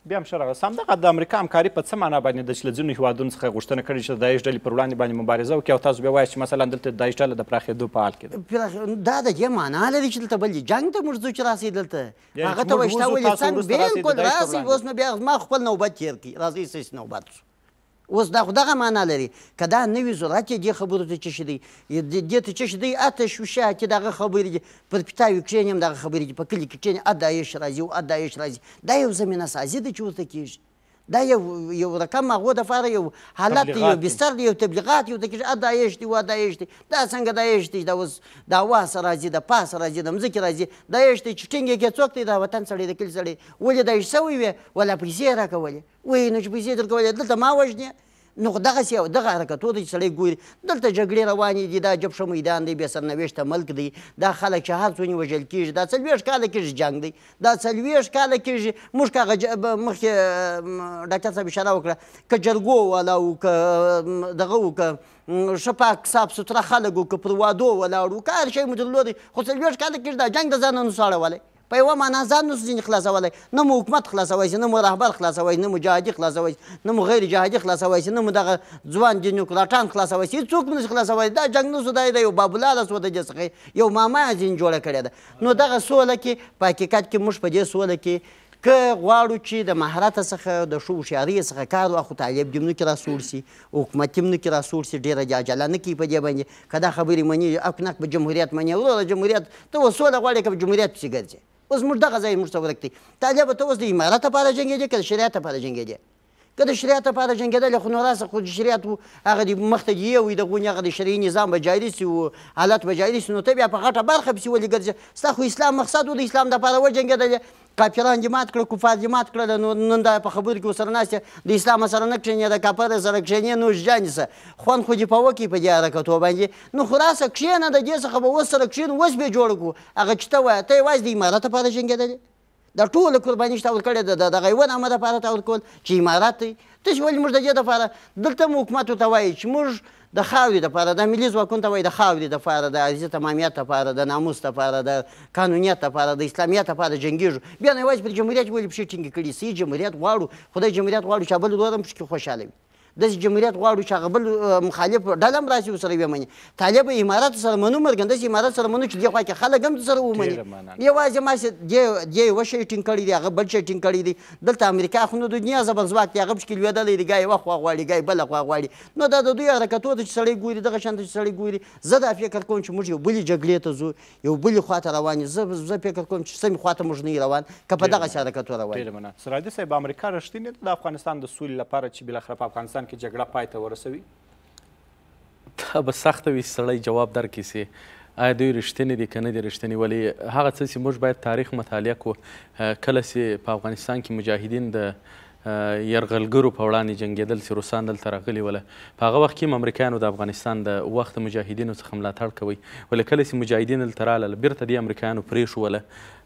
بیا هم ښه راغلاست همدغه د امریکا همکاري په څه معنا باندې ده چې له ځینو هېوادونو څخه غوښتنه کړې چې د داعش ډلې پر وړاندې باندې مبارزه وکړي او تاسو بیا وایاست چې مثلا دلته د داعش ډله د پراخېدو په حال کې ده
دا د دې معنا لري چې دلته بل جنګ ته موږ ځو چې راسئ دلته هغه ته وایي شته ولې څنګ بلکل راسئ اوس نو بیا زما خپل نوبت تېر کړي راځئ ستاسې نوبت شو اوس دا خو دغه معنا لري که دا نه وي ضرورت یې دې خبرو ته څه شی دی دې ته څه شی دی اته شوشه کې دغه خبرې دي پر پیتاوي کښېنیم دغه خبرې دي په کلي کې کښېنې ا دایش راځي او ا دایش راځي دا یو زمینه سازي ده چې ورته کېږي دا یو یو رقم هغو دپاره یو حالت دی یو بستر دی یو تبلیغات یو دکې ا داعش دی و داعش دی دا څنګه داعش دی دا اوس دا واسه راځي د پاسه راځي د مځکې راځي داعش دی چې ټینګ یې څوک دی دا وطن سړی د کلي سړی ولې داعش سوی وې ولا پیسې یې راکولې وایي نو چې پیسې درکولې دلته ما وژنې نو دغسې او دغه حرکتو ته چې سړی ګوري دلته جګړې روانې دي دا جبشه میدان دی بې سرنوشته ملک دی دا خلک چې هر څونې وژل کېږي دا څلوېښت کاله کېږي جنګ دی دا څلوېښت کاله کېږي موږ که هغه مخکې ډاکتر صاحب اشاره وکړه که جرګو والا و که دغه و که ښه پاک صاف سوتره خلک و که پر وادو ولاړ و که هر شی مو درلودی خو څلوېښت کاله کېږي دا جنګ د ځانه نو ساړولی په یوه معنا ځان نسو ځینې خلاصولی نه مو حکومت خلاصوی شي نه مو رهبر خلاصوی نه مو جهادي خلاصوی شي نه مو غیر جهادي خلاصوی شي نه مو دغه ځوان جنوکراټان خلاصوی شي هېڅوک مو نشي خلاصوی دا جنګ نسو دی د یو بابولاله سو د دې څخه یو ماما یې ځینې جوړه کړې ده نو دغه سوله کې په حقیقت کې موږ په دې سوله کې که غواړو چې د مهارت څخه د ښه هوښیارۍ څخه کار واخلو طالب دې هم نه کړي راسوړ سي حکومت هم نه کړي راسوړ سي ډېره جاجله نه کوي په دې باندې که دا خبرې مني اکناک به جمهوریت مني وروره جمهوریت ته اوس سوله غواړې که په جمهوریت پسې ګرځې اوس موږ دغه ځای موږ ته ورک دی طالبه ته اوس د عمارت لپاره جنګېدې که د شریعت لپاره جنګېدې که د شریعت لپاره جنګېدل خو نو راسه خو د شریعت هغه د مخته دی وي د غونې هغه د شرعي نظام به جاري سي او حالت به جاري سي نو ته بیا په غټه برخه پسې ولې ګرځې ستا خو اسلام مقصد و د اسلام لپاره وجنګېدلې کافران دې مات کړه کفار دې مات کړه نو نن دا په خبرو کې ورسره ناست د اسلام سره نه کښېنې د کافر سره کښېنې نو ژجانې سه خوند خو دې په وکړي په دې حرکتو باندې نو خو راسه کښېنه د دې څخه به اوس سره کښېنو اوس به یې جوړ کړو هغه چې ته وایه ته یوازې د عمارت لپاره جنګېدلې د ټوله قرباني چې تا ورکړې ده دغه یوه نامه دپاره تا ورکول چې عمارت دی تاسې ولې موږ د دې دپاره دلته هم حکومت ورته وایي چې موږ د خاورې دپاره د ملي ځواکونو ته وایي د خاورې دپاره د عزیزه تمامیت دپاره د ناموس دپاره د قانونیت دپاره د اسلامیت دپاره جنګېږو بیا نه یوازې پر جمهوریت ولې پښې ټینګې کړي صحیح جمهوریت غواړو خدای جمهوریت غواړو چې بل ورور هم پکې خوشحاله وي داسې جمهوریت غواړو چې هغه بل مخالف ډله هم راشي ورسره ومني طالب امارت سره منو مرګن داسې امارت سره منو چې دې خوا کې خلک هم سره ومني یوازې ما چې دې دې یوه شی ټینګ کړی دی هغه بل شی ټینګ کړی دی دلته امریکا خو نه دنیا زبرځواک دی هغه پشکې لوېدلی دی ګای یوه خوا غواړي ګای بله خوا غواړي نو دا د دوی حرکتو ده چې سړی ګوري دغه شان ته چې سړی ګوري زه دا فکر کوم چې موږ یو بلې جګړې ته ځو یو بلې خوا ته روان یو زه زه فکر کوم چې سمې خوا ته موږ نه روان که په دغه شي حرکتو روان ډېره مننه
سرایدي صاحب امریکا رښتینې د افغانستان د سولې لپاره چې بالاخره په افغانستان افغانستان کې جګړه پای ته ورسوي
دا به سخته وي سړی جواب درکړي سي آیا دوی رښتینې دي که نه دي رښتینې ولې هغه څه چې موږ باید تاریخ مطالعه کړو کله چې په افغانستان کې مجاهدین د یرغلګرو په وړاندې جنګېدل چې روسان دلته راغلي وله په هغه وخت کې امریکایانو د افغانستان د وخت مجاهدینو څخه ملاتړ کوي وله کله چې مجاهدین دلته راغلل بیرته دې امریکایانو پرېښوله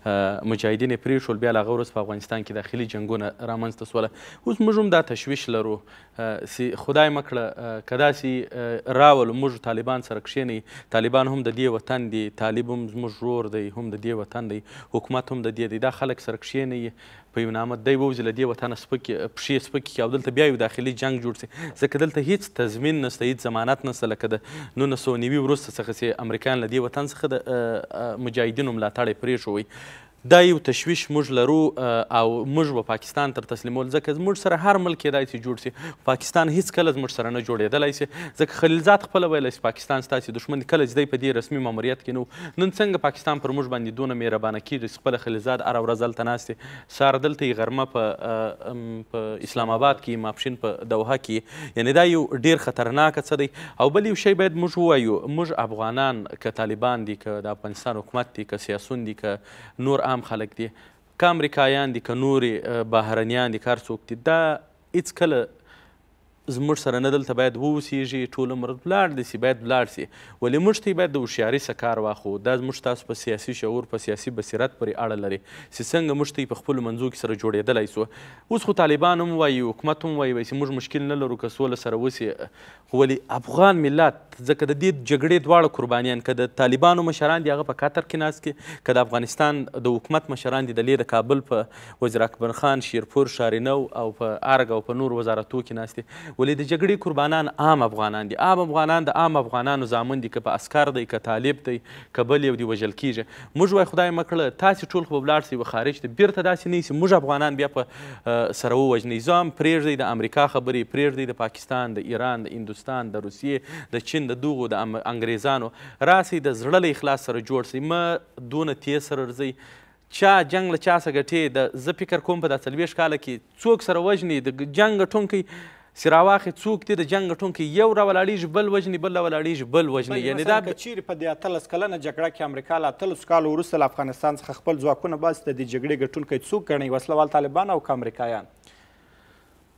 مجاهدین یې پرېښول بیا له هغه وروسته په افغانستان کې داخلي جنګونه رامنځته سوله اوس موږ هم دا تشویش لرو چې خدای مه کړه که داسې راولو موږ طالبان سره کښېنئ طالبان هم د دې وطن دي طالب هم زموږ ورور دی هم د دې وطن دی حکومت هم د دې دی دا خلک سره کښېنئ په یو نامه دی ووځي له دې وطنه سپکې پښې سپکې کړي او دلته بیا یو داخلي جنګ جوړ سي ځکه دلته هیڅ تضمین نشته هیڅ ضمانت نشته لکه د نولس سوه نوي وروسته څخه چې امریکایان له دې وطن څخه د مجاهدینو ملاتړ یې پرېښوی دا یو تشویش موږ لرو او موږ به پاکستان تر تسلیمول ځکه زموږ سره هر ملک کېدای سي جوړ سي پاکستان هیڅکله زموږ سره نه جوړېدلی سي ځکه خلیلزاد خپله ویلی سي پاکستان ستاسې دښمن دی کله چې دی په دې رسمي ماموریت کې نه و نن څنګه پاکستان پر موږ باندې دونه مهربانه کېږي چې خپله خلیلزاد هره ورځ هلته ناست دی سهار دلته یې غرمه په په اسلام آباد کې ماپښین په دوحه کې یعنې دا یو ډېر خطرناک څه دی او بل یو شی باید موږ ووایو موږ افغانان که طالبان دي که د افغانستان حکومت دي که سیاسون دي که نور عام عام خلک دي که امریکایان دي که نورې بهرنیان دي که هر څوک دي دا هیڅکله زموږ سره نه دلته باید واوسېږي ټول عمر ولاړ دي سي باید ولاړ سي ولې موږ ته باید د هوښیارۍ څه کار واخلو دا زموږ تاسو په سیاسي شعور په سیاسي بصیرت پورې اړه لري چې څنګه موږ ته په خپلو منځو کې سره جوړېدلی سو اوس خو طالبان هم وایي حکومت هم وایي چې موږ مشکل نه لرو که سوله سره وسي خو ولې افغان ملت ځکه د دې جګړې دواړه قربانیان که د طالبانو مشران دي هغه په قطر کې ناست کې که د افغانستان د حکومت مشران دي د لرې کابل په وزیر اکبر خان شیرپور شارینو او په ارګ او په نور وزارتو کې ناست دي ولې د جګړې قربانان عام افغانان دي عام افغانان د عام افغانانو زامن دي که په اسکر دی که طالب دی که بل یو دی وژل کیږي موږ وای خدای مه کړه تاسې ټول خو به ولاړ سئ خارج ته بیرته داسې نه سي موږ افغانان بیا په سره ووژنئ زه هم پرېږدئ د امریکا خبرې پرېږدئ د پاکستان د ایران د هندوستان د روسیې د چین د دغو د انګریزانو راسئ د زړه له اخلاص سره جوړ سئ مه دونه تیز سره ورځئ چا جنگ له چا څخه ګټي د زه فکر کوم په دا څلوېښت کاله کې څوک سره وژني د جنګ ګټونکی سراواخ څوک دی د جنگ ټون کې یو را ولاړیږي بل وژني بل را ولاړیږي بل وژني یعنی دا
چیرې په دې اتلس کلنه جګړه کې امریکا له اتلس کالو وروسته له افغانستان څخه خپل ځواکونه باسي د دې جګړې ګټونکی څوک ګڼي وسله وال طالبان او که امریکایان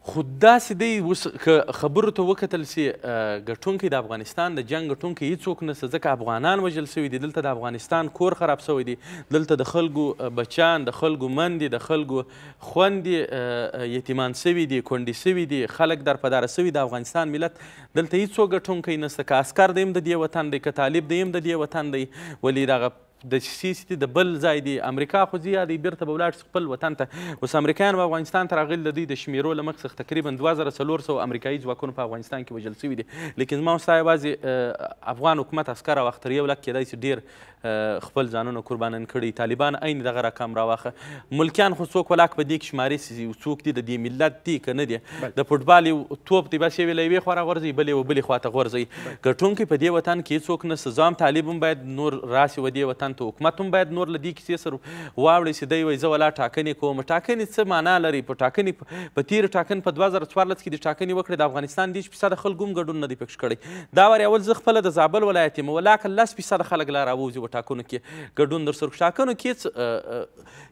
خو داسې دی اوس که خبرو ته وکتل سي ګټونکی د افغانستان د جنګ ګټونکی هیڅوک نسته ځکه افغانان وژل سوي دي دلته د افغانستان کور خراب سوی دی دلته د خلکو بچان د خلکو مندې د خلکو خوندې یتیمان سوي دي کونډې سوي دي خلک در پداره سوي د افغانستان ملت دلته هیڅوک ګټونکی نسته که عسکر د هم د دې وطن دی که طالب د هم د دې وطن دی ولې دغه د شیسې دي د بل ځای دي امریکا خو ځي یا دی بیرته به ولاړ شي خپل وطن ته اوس امریکایان به افغانستان ته راغلي د دوی د شمیرو له مخې څخه تقریبا دوه زره څلور سوه امریکایي ځواکونه په افغانستان کې وژل شوي دي لیکن زما ستا یوازې افغان حکومت عسکر او اختر یو لک کېدای شي ډېر خپل ځانونه قربانن کړي طالبان عین دغه رقم راواخه ملکیان خو څوک ولاک په دې کې شمارې سي څوک دي د دې ملت دي که نه دي د فوټبال یو توپ دی بس یوې له یوې خوا راغورځوي بلې و بلې خوا ته غورځوي ګټونکی په دې وطن کې څوک نه سزا هم طالب هم باید نور راسي و دې وطن ته حکومت هم باید نور له دې کیسې سره واوړي چې دی وایي زه ولا ټاکنې کوم ټاکنې څه معنا لري په ټاکنې په تیر ټاکن په 2014 کې د ټاکنې وکړې د افغانستان 10 فیصد خلک هم ګډون نه دی پکښ کړی دا وری اول زه خپل د زابل ولایت یم ولاکه 10 فیصد خلک لا راوځي دغه ټاکنو کې ګډون در سره ټاکنو کې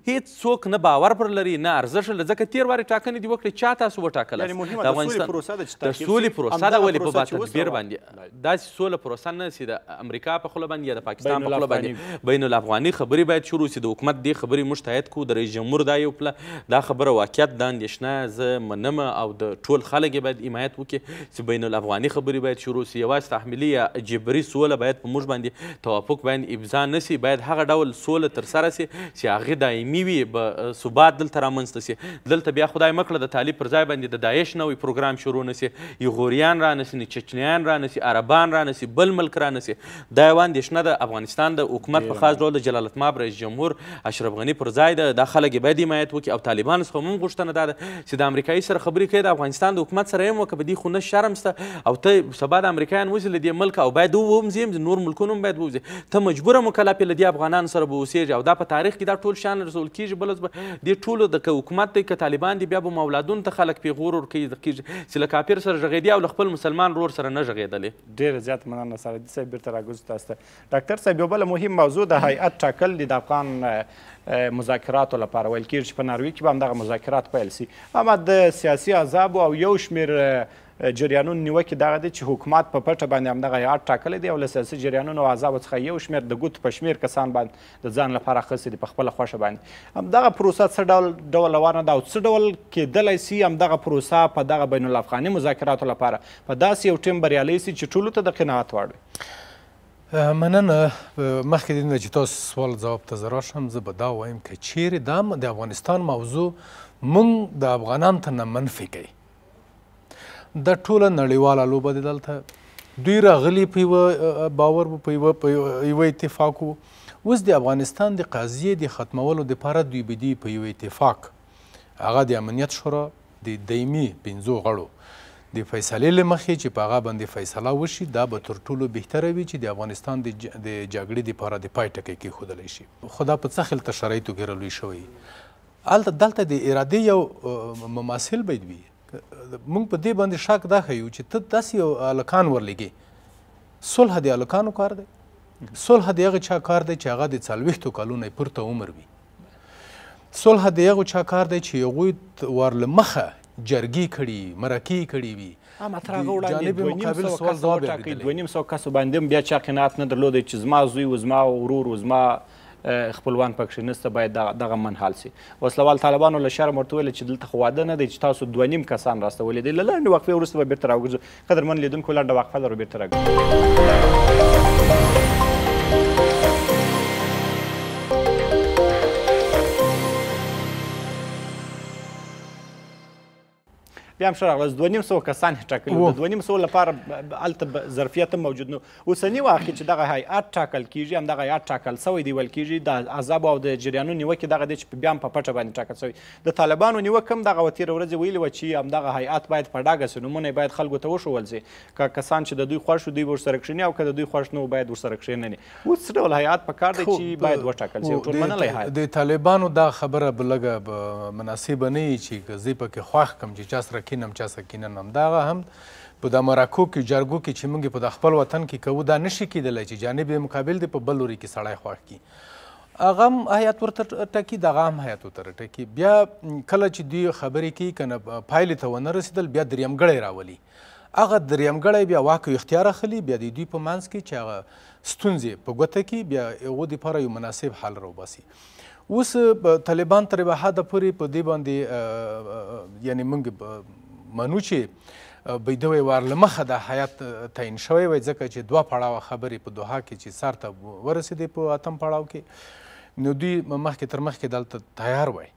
هیڅ څوک نه باور پر لري نه ارزښت لري ځکه تیر واري ټاکنې دي وکړې چا تاسو وټاکل یعنې مهمه د سولې پروسه ده چې د سولې پروسه ده ولې په تدبیر باندې داسې سوله پروسه نه سي د امریکا په خوله باندې یا د پاکستان په خوله باندې بین الافغاني خبرې باید شروع سي د حکومت دې خبرې موږ تایید کوو د رئیس جمهور دا یو پله دا خبره واقعیت دا اندېښنه زه منمه او د ټول خلک باید حمایت وکړي چې بین الافغاني خبرې باید شروع سي یوازې تحمیلي یا جبري سوله باید په موږ باندې توافق باندې ځان نسی باید هغه ډول سوله ترسره سي چې هغې دایمي وي به ثبات دلته رامنځته سي دلته بیا خدای مکړه د طالب پر ځای باندې د داعش نوی پروګرام شروع نسي یغوریان رانسي نه چچنیان رانسي عربان رانسي بل ملک رانسي دا یوه اندېښنه د افغانستان د حکومت په خاص ډول د جلالتمآب رئیس جمهور اشرف غني پر ځای ده دا خلک یې باید حمایت وکړي او طالبان څخه هم غوښتنه دا ده چې د امریکایي سره خبرې کوي د افغانستان د حکومت سره یې هم وکړه په دې خو نه شرم شته او ته سبا د امریکایان وځي له دې ملکه او باید وومځي نور ملکونه هم باید ووځي ته مجبور څومره مکلف له دې افغانانو سره به اوسېږي او دا په تاریخ کې دا ټول شیان رسول کېږي بل به دې ټولو د که حکومت دی که طالبان دي بیا به مو اولادونو ته خلک پیغور ورکوي چې له کافر سره ږغېدي او له خپل مسلمان ورور سره نه ږغېدلې
ډېره زیات مننه نصرالدین صاحب بیرته راګرځو تاسو ته ډاکټر صاحب یو بله مهم موضوع د هیئت ټاکل دي د افغان مذاکراتو لپاره ویل کېږي چې په ناروې کې به همدغه مذاکرات پیل سي اما د سیاسي عذابو او یو شمېر جریانونو نیوکې دغه دی چې حکومت په پټه باندې همدغه یاد ټاکلی دی او له سیاسي جریانونو او احزابو څخه یو شمېر د ګوتو په شمېر کسان باندې د ځان لپاره اخیستي دي په خپله خوښه باندې همدغه پروسه څه ډول ډول روانه ده او څه ډول کېدلی سي همدغه پروسه په دغه بین الافغاني مذاکراتو لپاره په داسې یو ټیم بریالی سي چې ټولو ته د قناعت واړوي
مننه مخکې د دې چې تاسو سوال ځواب ته زه راشم زه به دا وایم که چیرې دا د افغانستان موضوع موږ د افغانانو ته نه منفي کوي د ټوله نړیواله لوبه دی دلته دوی راغلي په یوه باور په یوه په یوه اتفاق وو اوس د افغانستان د قضیې د ختمولو دپاره دوی به دي په یوه اتفاق هغه د امنیت شورا د دایمي پنځو غړو د فیصلې له مخې چې په هغه باندې فیصله وشي دا به تر ټولو بهتره وي چې د افغانستان د جګړې دپاره د پای ټکی کېښودلی شي خو دا په څه خلته شرایطو کې رالوی شوی هلته دلته د ارادې یو مماثل باید وي مونږ په دې باندې شک دا ښیو چې ته داسې یو هلکان ورلېږې صلح د هلکانو کار دی صلح د هغه چا کار دی چې هغه د څلوېښتو کلونو پورته عمر وي صلح د هغه چا کار دی چې هغوی ورله
مخه جرګې کړي مرکې کړي وي جانب مقابل سوال ځواب دوه نیم سوه کسو باندې هم بیا چا قناعت نه درلودی چې زما زوی و زما ورور و زما خپلوان پکښې نسته باید دغه منحل سي وسلوال طالبانو له شرم ورته ویل چې دلته خو واده نه دی چې تاسو دوه نیم کسان راستولي دي له لنډې وقفې وروسته به بیرته راګرځو قدرمن لیدونکو لنډه وقفه لرو بیرته راګرځو بیا هم ښه راغلاست دوه نیم سوه کسان یې ټاکلي د دوه نیم سوه لپاره هلته ظرفیت هم موجود نه اوسني وخت کې چې دغه هیئت ټاکل کیږي همدغه هیئت ټاکل سوی دی ویل کیږي د عذاب او د جریانو نیوکې دغه دی چې بیا هم په پټه باندې ټاکل سوی د طالبانو نیوک هم دغه تېره ورځ ویلي وه چې همدغه هیئت باید په ډاګه سي نومونه یې باید خلکو ته وښول سي که کسان چې د دوی خوښ دوی ورسره کښېني او که د دوی خوښ نه باید ورسره کښېنني اوس څه ډول هیئت په کار دی چې باید وټاکل سي ټول منلی
هیئت د طالبانو دا خبره به لږه مناسبه نه وي چې که زه پکې خوښ کړم چې چا سره سکین هم چا سکینن هم دا هم په د مراکو کې جرګو کې چې موږ په خپل وطن کې کوو دا نشي کېدلی چې جانب مقابل دی په بل لوري کې سړی خوښ کړي هغه هم حیات ورته ټکی دغه هم حیات ورته ټکی بیا کله چې دوی خبرې کوي که نه پایلې ته ونه رسېدل بیا دریمګړی راولي هغه دریمګړی بیا واک او اختیار اخلي بیا د دوی په منځ کې چې هغه ستونزې په ګوته کې بیا هغو دپاره یو مناسب حل راوباسي اوس طالبان تر به حد پورې په دې باندې یعنی موږ منو چې بيدوي وار لمخه د حیات تعین شوی وای ځکه چې دوه پړاوه خبرې په دوها کې چې سر ته ورسېدې په اتم پړاو کې نو دوی مخکې تر مخکې دلته تیار وای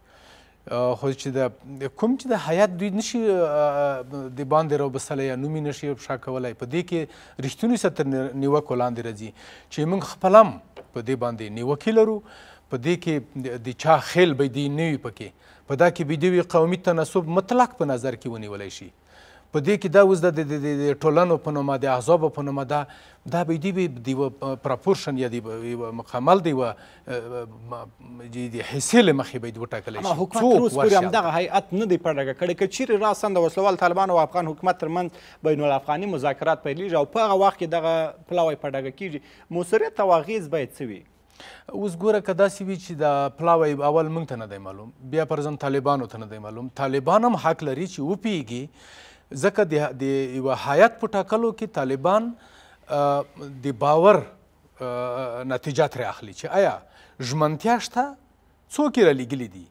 خو چې د کوم چې د حیات دوی نشي د باندې راوبسلی یا نوم یې نشي افشا کولی په دې کې رښتونی څه تر نیوکو لاندې راځي چې موږ خپل هم په دې باندې نیوکې لرو په دې کې د چا خیل به دی نه وي پکې په دا کې بيدوي قومي تناسب مطلق په نظر کې ونیولی شي په دې کې دا اوس د ټولنو په نومه د احزابو په نومه دا دا به دی د یوه پراپورشن یا د یوه مقامل د یوه د حصې له مخې باید وټاکلی شي حکومت تر اوسه پورې همدغه
هیئت نه دی پرډګه کړې که چیرې راسن د وسلوال طالبان او افغان حکومت ترمنځ بین الافغاني مذاکرات پیلېږي او په هغه وخت کې دغه پلاوی پرډګه کیږي مؤثریت او اغیز باید څه وي اوس ګوره که
داسې وي چې د پلاوی اول موږ ته نه دی معلوم بیا پر ځان طالبانو ته نه دی معلوم طالبان هم حق لري چې وپوهیږي ځکه د یوه حیات په ټاکلو کې طالبان د باور نتیجه ترې اخلي چې آیا ژمنتیا شته څوک یې رالیږلي دي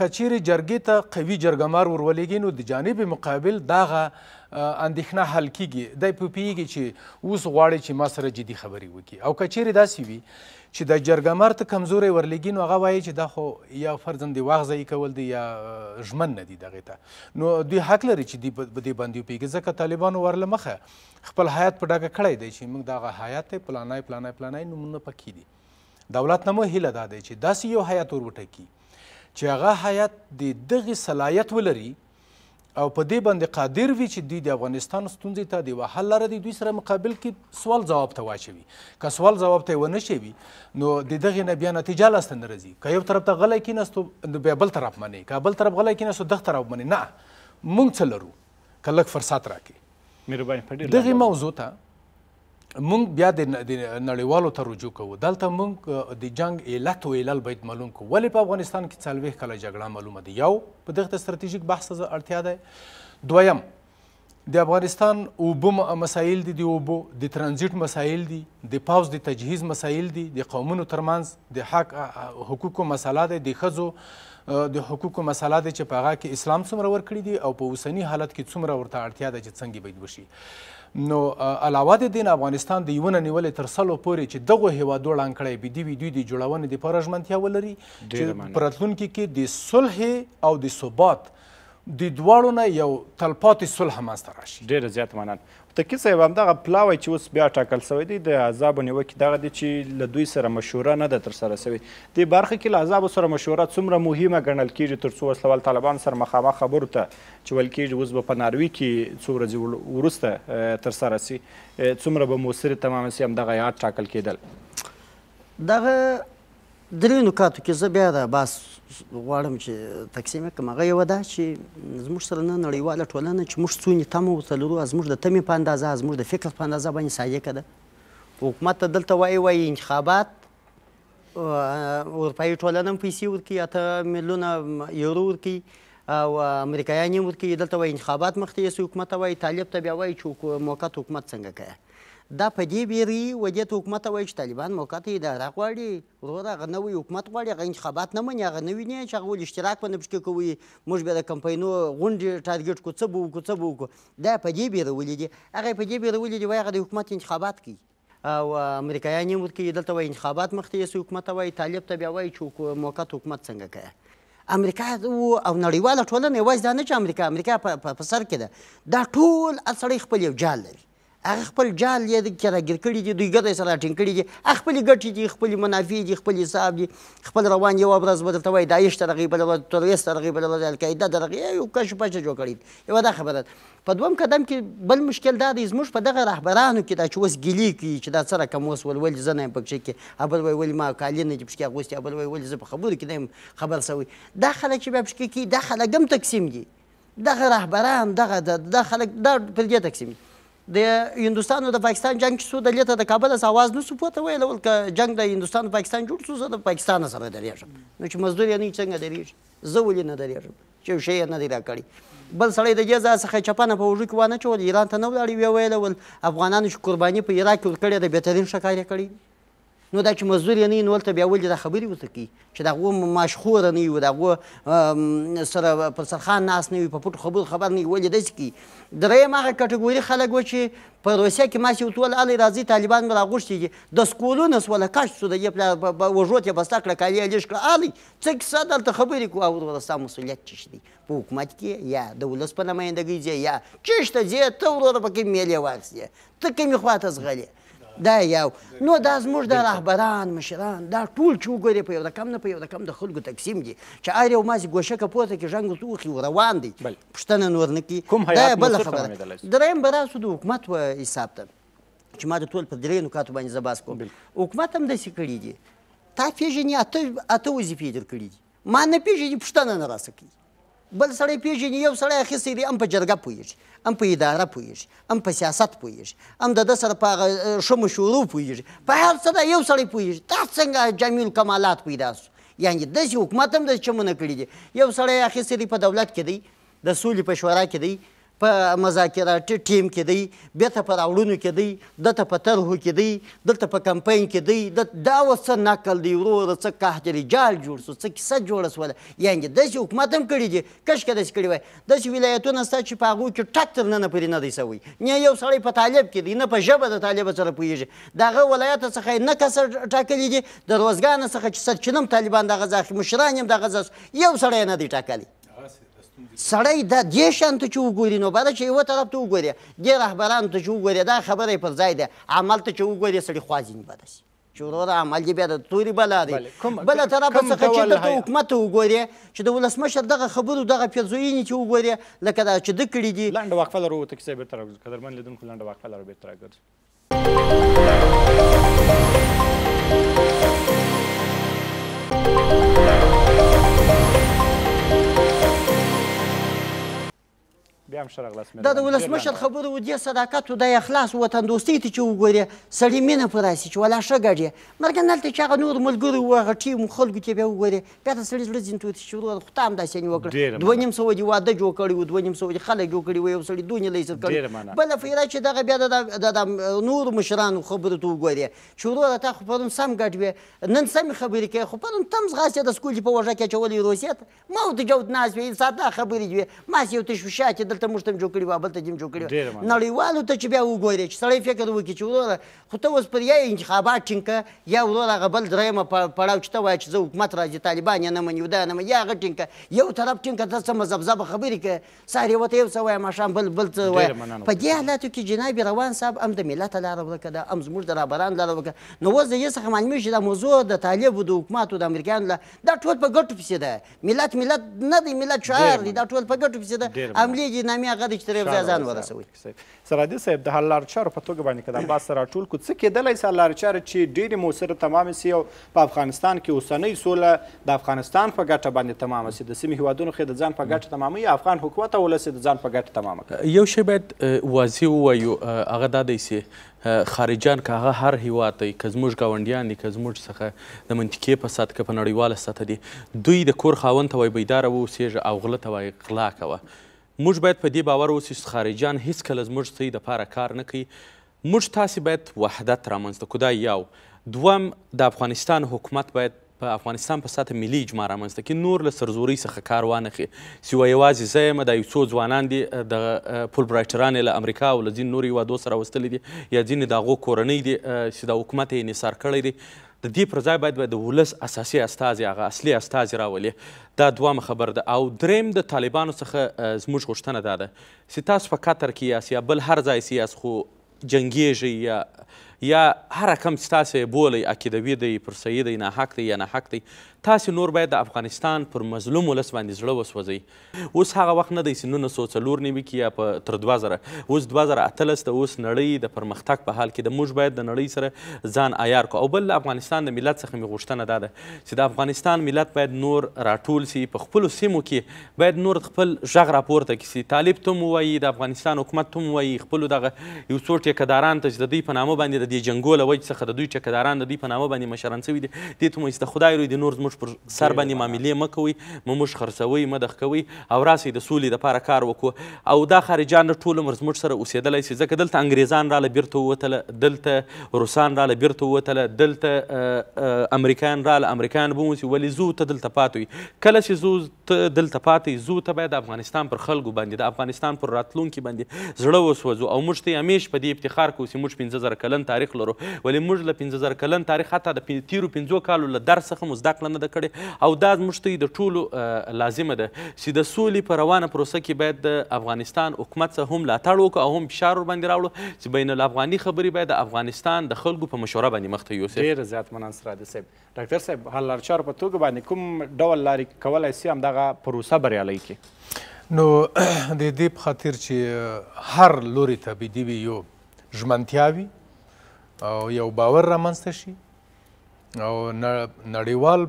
کچیر جرګې ته قوي جرګمار ورولېږي نو د جانب مقابل داغه اندېښنه حل کیږي دی په پیږي چې اوس غواړي چې ما سره جدي خبرې وکړي او کچیر داسې وي چې د جرګمر ته کمزوري ورلګي نو هغه وایي چې دا خو یا فرزن دی واغځي کول دی یا ژمن نه دی دغه ته نو دوی حق لري چې دی په دې باندې پیږي ځکه طالبانو ورله مخه خپل حیات په ډاګه کړی دی چې موږ دغه حیات ته پلانای پلانای پلانای نمونه پکې دي دولت نه مو هیله دا دی چې داسې یو حیات ورټکی چې هغه حیات د دغه صلاحیت ولري او په دې باندې قادر وي چې دوی د افغانستان ستونزې ته د یوه حل لاره د دوی سره مقابل کې سوال ځواب ته واچوي که سوال ځواب ته یې ونه شوي نو د دغې نه بیا نتیجه لاسته نه راځي که یو طرف ته غلی کېناستو نو بیا بل طرف مني که بل طرف غلی کېناستو دغه طرف مني نه موږ څه لرو که لږ فرصت راکړي دغې موضوع ته مونږ بیا د نړیوالو ته رجوع کوو دلته مونږ د جنگ علت و علل باید معلوم کړو ولې په افغانستان کې څلوېښت کاله جګړه معلومه ده یو په دغه ستراتیژیک بحث اړتیا ده دویم د افغانستان اوبه مسایل دي د اوبو د ترانزیټ مسایل دي د پاوز د تجهیز مسایل دي د قومونو ترمنځ د حق حقوقو مسله ده د ښځو د حقوقو مسله ده چې په هغه کې اسلام څومره ورکړي دي او په اوسني حالت کې څومره ورته اړتیا ده چې څنګه باید وشي نو علاوه د دین افغانستان د یوونه نیولې تر سلو پورې چې دغه هیوادو ړنګ کړی بي دی وی دوی د جوړونې لپاره ژمنتیا ولري چې پرتلونکي کې د صلح او د ثبات
د دواړو نه یو تلپاتې صلح منځته راشي ډېره زیات مننه تقي صاحب همدغه پلاوی چې اوس بیا ټاکل سوی دی د عذابو نیوکې دغه دی چې له دوی سره مشوره نه ده ترسره سوې دې برخه کې له عذابو سره مشوره څومره مهمه ګڼل کېږي تر څو وسلوال طالبان سره مخامخ خبرو ته چې ویل کېږي اوس به په ناروې کې څو ورځې وروسته ترسره سي څومره به موثرې تمامه سي همدغه یاد ټاکل کېدل
دغه درې نکاتو کې زه بیا د عباس غواړم چې تقسیم کړم هغه یوه دا چې زموږ سره نه نړیواله ټولنه چې موږ څونې تمه ورته لرو زموږ د تمې په اندازه زموږ د فکر په اندازه باندې صادقه ده حکومت ته دلته وایي وایي انتخابات اروپایي ټولنه هم پیسې ورکوي اته میلیونه یورو ورکوي او امریکایان یې ورکوي دلته وایي انتخابات مخته یې حکومت ته وایي طالب ته بیا وایي چې موقت حکومت څنګه کوي دا په دې بیرې ودې ته حکومت ته وایي چې طالبان موقته اداره غواړي ورور هغه نوی حکومت غواړي هغه انتخابات نه مني هغه نه ویني چې هغه ولې اشتراک په نه پشکې کوي موږ بیا د کمپاینو غونډې ټارګېټ کو څه به وکړو څه به وکړو دا په دې بیرې ولې دي هغه په دې بیرې ولې دي وایي هغه د حکومت انتخابات کوي او امریکایان یې ورکې دلته وایي انتخابات مخته یې حکومت ته وایي طالب ته بیا وایي چې موقت حکومت څنګه کوي امریکا او نړیواله ټولنه یوازې دا نه چې امریکا امریکا په سر کې ده دا ټول سړی خپل یو جال لري هغه خپل جال یې کې راګیر کړي دي دوی ګرد یې سره راټینګ کړي دي خپلې ګټې دي خپلې منافع دي خپل حساب دي خپل روان یوه ورځ به درته وایي داعش ته رغي بله ورځ تروریست ته رغي بله ورځ القاعده ته رغي یو کش پشه جوړ کړي دي یوه دا خبره ده په دوم قدم کې بل مشکل دا دی زموږ په دغه رهبرانو کې دا چې اوس ګیلې کوي چې دا څه رقم اوس ول ولې زه نه یم پکښې کې ابل وایي ولې ما کالي نه دي پکښې اغوستي ابل وایي ولې زه په خبرو کې نه یم خبر سوی دا خلک چې بیا پکښې کوي دا خلک هم تقسیم دي دغه رهبران دغه دا خلک دا پر دې تقسیم دي د هندستان او د پاکستان جنگ چې سو د لیته د کابل اس आवाज نسو پوته ویل ول ک جنگ د هندستان او پاکستان جوړ سو زه د پاکستان سره درېږم نو چې مزدور یې نه څنګه درېږم زه ولې نه درېږم چې شی نه دی راکړي بل سړی د جزا څخه چپنه په وجو کې وانه چول ایران ته نه ولاړی ویل ول افغانانو چې قرباني په عراق کې کړې د بهترین شکایت کړی نو دا چې مزدور یې نه وي نو هلته بیا ولې دا خبرې ورته کوي چې د هغو ماشخوره نه وي د هغو سره پر سرخان ناست نه وي په پټو خبرو خبر نه وي ولې داسې کوي دریم هغه کټګوري خلک و چې په روسیه کې ماسې ورته وویل هلئ راځئ طالبان به راغوښتي دي د سکولونه سوله کش شو د یې پلار وژو ته یې بسته کړه کالي یې لږ کړه هلئ څه کیسه دلته خبرې کوو او ورور ستا مسؤلیت څه دی په حکومت کې یا د ولس په نمایندګۍ ځې یا چېشته ځې ته وروره پکې میلې واخیستې ته کومې خوا ته ځغلې دا یو نو دا زموږ د رهبران مشران دا ټول چې وګورې په یو د کم نه په یو د کم د خلکو تقسیم دي چې هر یو مازې ګوشه که پورته کې ژنګ توخي روان دی پوښتنه نور نه کي دا بله خبره دریم به راسو د حکومت حساب ته چې ما د ټول په درې نکاتو باندې زه بحث کوم حکومت هم داسې کړي دي تا پېژنې اته اته وظیفې درکړي دي ما نه پېژنې پوښتنه نه راسه کوي بل سړی پیژني یو سړی اخیستی دی ام په جرګه پوهیږي ام په اداره پوهیږي ام په سیاست پوهیږي ام د ده سره په هغه ښه مشورو پوهیږي په هر څه یو سړی پوهیږي دا څنګه جمیل کمالات پیدا سو یعنې داسې حکومت هم د چمونه کړي دي یو سړی اخیستی دی په دولت کې دی د سولې په شورا کې دی په مذاکراتي ټیم کې دی بیرته په راوړونو کې دی دته په طرحو کې دی دلته په کمپاین کې دی دا اوس څه نقل دی ورو ورو څه قحط رجال جوړ سو څه کیسه جوړه سوله یعنې داسې حکومت هم کړی دی کشکې داسې کړی وای داسې ولایتونه سته چې په هغو کې ټک تر ننه پورې نه دی سوی نه یو سړی په طالب کې دی نه په ژبه د طالب سره پوهېږي د هغه ولایت څخه یې نه کسه ټاکلی دی د روزګان څخه چې سرچینه هم طالبان دغه مشران هم دغه یو سړی نه دی ټاکلی سړی دا دې شیانو ته چې وګوري نو بده چې یوه طرف ته وګوري دې رهبرانو ته چې وګوري دا خبره یې پر ځای ده عمل ته چې وګوري سړي خوازینې بده شي چې وروره عمل یې بیا د تورې بلا دی بله طرف څخه چې دلته حکومت ته وګورې چې د ولسمشر دغه خبرو دغه پېرزوینې چې وګورې لکه دا چې ده کړي دي لنډه
واقفه لرو ته کیسه بېرته راګرځو قدرمن لیدونکو لنډه واقفه لرو بېرته راګرځو
بیا هم ښه راغلاست دا د ولسمشر خبرو و دې صداقت و د اخلاص وطن دوستۍ ته چې وګورې سړي مینه په راسي چې ولا ښه ګډې مرګن هلته چې هغه نور ملګرو و هغه ټیمو خلکو ته بیا وګورې بیا ته سړي زړه ځین توتی چې وروره خو تا هم داسې نیوه کړه دوه نیم سوه دې واده جوړ کړی و دوه نیم سوه دې خلک جوړ کړي و یو سړي دونې له عزت کړی بله فایده چې دغه بیا د نورو مشرانو خبرو ته وګورې چې وروره تا خو پرون سم ګډ وې نن سمې خبرې کوې خو پرون ته هم ځغاستې د سکولې په وژه کې اچولې روسیې ته ما ورته جوت ناست وې ساده خبرې دې وې ما یو تشویشات دلته ته موږ ته هم جوړ کړي وه بل ته دې هم جوړ کړي نړیوالو ته چې بیا وګورې چې سړی فکر وکړي چې وروره خو ته اوس پر یا انتخابات ټینګه یا وروره هغه بل درېیمه پړاو چې ته وایه چې زه حکومت راځي طالبان یې نه مني دا نه مني یا هغه ټینګه یو طرف ټینګه ته څه مذبذبه خبرې کوي سهار یوه ته یو څه وایه ماښام بل بل څه وایه په دې حالاتو کې جناب روان صاحب هم د ملت لاره ورکه ده هم زموږ د رابران لاره ورکه نو اوس د دې څخه معلومېږي چې دا موضوع د طالبو د حکوماتو د امریکایانو له دا ټول په ګټو پسې ده ملت ملت نه دی ملت شعار دی دا ټول په ګټو پسې ده عملي نامې هغه دی چې تر یو ځای ځان ورسوي
سرحدي صاحب د حل لارو چارو په توګه باندې که د عباس سره راټول کړو څه کېدلی سي حل لارو چارې چې ډېرې موثره تمامې سي او په افغانستان کې اوسنۍ سوله د افغانستان په ګټه باندې تمامه سي د سیمې هیوادونو خې د ځان په ګټه تماموي افغان حکومت او ولس د ځان په ګټه تمامه
یو شی باید واضح ووایو هغه دا دی سي خارجان که هغه هر هیواد دی که زموږ ګاونډیان دي که زموږ څخه د منطقې په سطح که په نړیواله سطح دي دوی د کور خاوند ته وایي بیداره واوسېږه او غله ته وایي غلا کوه موږ باید په دې باور اوسو چې خارجیان هیڅکله زموږ څه د پاره کار نه کوي موږ تاسې باید وحدت رامنځته کړو دا یو دوم د افغانستان حکومت باید په افغانستان په ساته ملي اجماع رامنځته کړي نور له سرزورۍ څخه کار وانخې سوای یوازې زه یم دا یو څو ځوانان دي د پول برایټران له امریکا او له ځینې نورو هیوادو سره راوستلي دي یا ځینې د هغو کورنۍ دي چې د حکومت یې انحصار کړی دی د دې پر ځای باید باید د ولس اساسي استازي هغه اصلي استازي راولي دا دوامه خبر ده او دریم د طالبانو څخه زموږ غوښتنه دا ده چې تاسو په قطر کې یاست یا بل هر ځای سیاست خو جنګیږئ یا یا هر کم چې تاسې بولی عقیدوي دی پر صحیح دی ناحق دی یا ناحق دی تاسې نور باید د افغانستان پر مظلوم ولس باندې زړه وسوځئ اوس هغه وخت نه دی چې نولس سوه څلور نوي کې یا په تر دوه زره اوس دوه زره اتلس د اوس نړۍ د پرمختګ په حال کې د موږ باید د نړۍ سره ځان عیار کړو او بل د افغانستان د ملت څخه مې غوښتنه دا ده چې د افغانستان ملت باید نور راټول سي په خپلو سیمو کې باید نور خپل غږ راپورته کړي سي طالب ته هم ووایي د افغانستان حکومت ته هم ووایي خپلو دغه یو څو ټیکهداران ته چې د دوی په نامه باندې د د جنګو له وجې څخه د دوی ټیکهداران د دوی په نامه باندې مشران سوي دي دې ته وایي د خدای روی د نور زموږ پر سر باندې معاملې مه کوئ مه موږ خرڅوئ مه دغ کوئ او راسئ د سولې دپاره کار وکړو او دا خارجان ټول عمر زموږ سره اوسېدلی سي ځکه دلته انګریزان راله بیرته ووتله دلته روسان راله بیرته ووتله دلته امریکایان راله امریکایان به ونیسي ولې زو ته دلته پاتوي کله چې زو ته دلته پاتې زو ته باید افغانستان پر خلکو باندې د افغانستان پر راتلونکي باندې زړه وسوځو او موږ ته همیش په دې افتخار کوو چې موږ پنځه زره کلن تاریخ تاریخ لرو ولې موږ له پنځه زره کلن تاریخ حتی د تیرو پنځو کالو له در څخه مو زده کړه نه ده کړې او دا زموږ ته د ټولو لازمه ده چې د سولې په روانه پروسه کې باید د افغانستان حکومت څخه هم ملاتړ وکړو او هم فشار ورباندې راوړو چې بین الافغاني خبرې باید د افغانستان د خلکو په مشوره باندې مخ ته یوسي ډېر
زیات منان سره دی صاحب ډاکټر صاحب حل لارچارو په توګه باندې کوم ډول لارې کولی سي همدغه پروسه بریالی کړي
نو د دې په خاطر چې هر لوري ته بي دی یو ژمنتیا وي او یو باور رامنځته شي او نړیوال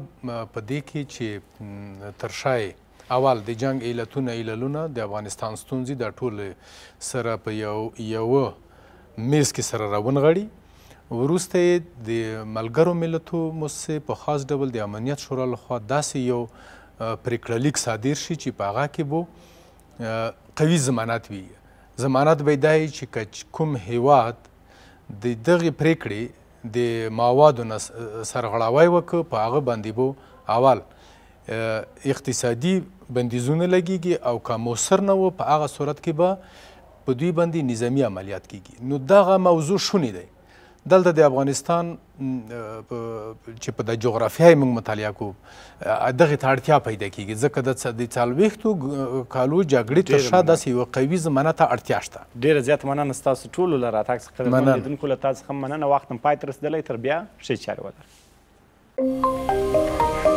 په دې کې چې ترشای اول د جنگ ایلتونه ایللونه د افغانستان ستونزې د ټول سره په یو یو میز کې سره راونغړي ورسته د ملګرو ملتو موسسه په خاص ډول د امنیت شورا لخوا داسې یو پریکړه لیک صادر شي چې په هغه کې بو قوي ضمانت وي ضمانت به دای چې کوم هیواد د دغه پریکړې د موادو نه سرغړاوی وکړ په هغه باندې به اول اقتصادي بندیزونه لګیږي او که موثر نه و په هغه صورت کې به په دوی باندې نظامی عملیات کیږي نو دغه موضوع شونی دی دلته د افغانستان چې په د جغرافیای موږ مطالعه کو دغه تاړتیا پیدا کیږي ځکه د د څلويختو کالو جګړې تر شا
د یو قوي زمانه ته اړتیا شته ډیره زیات مننه تاسو ټول لره تاسو خبر لیدونکو له تاسو هم مننه وخت پای تر رسیدلې تر بیا ښه چاره ولر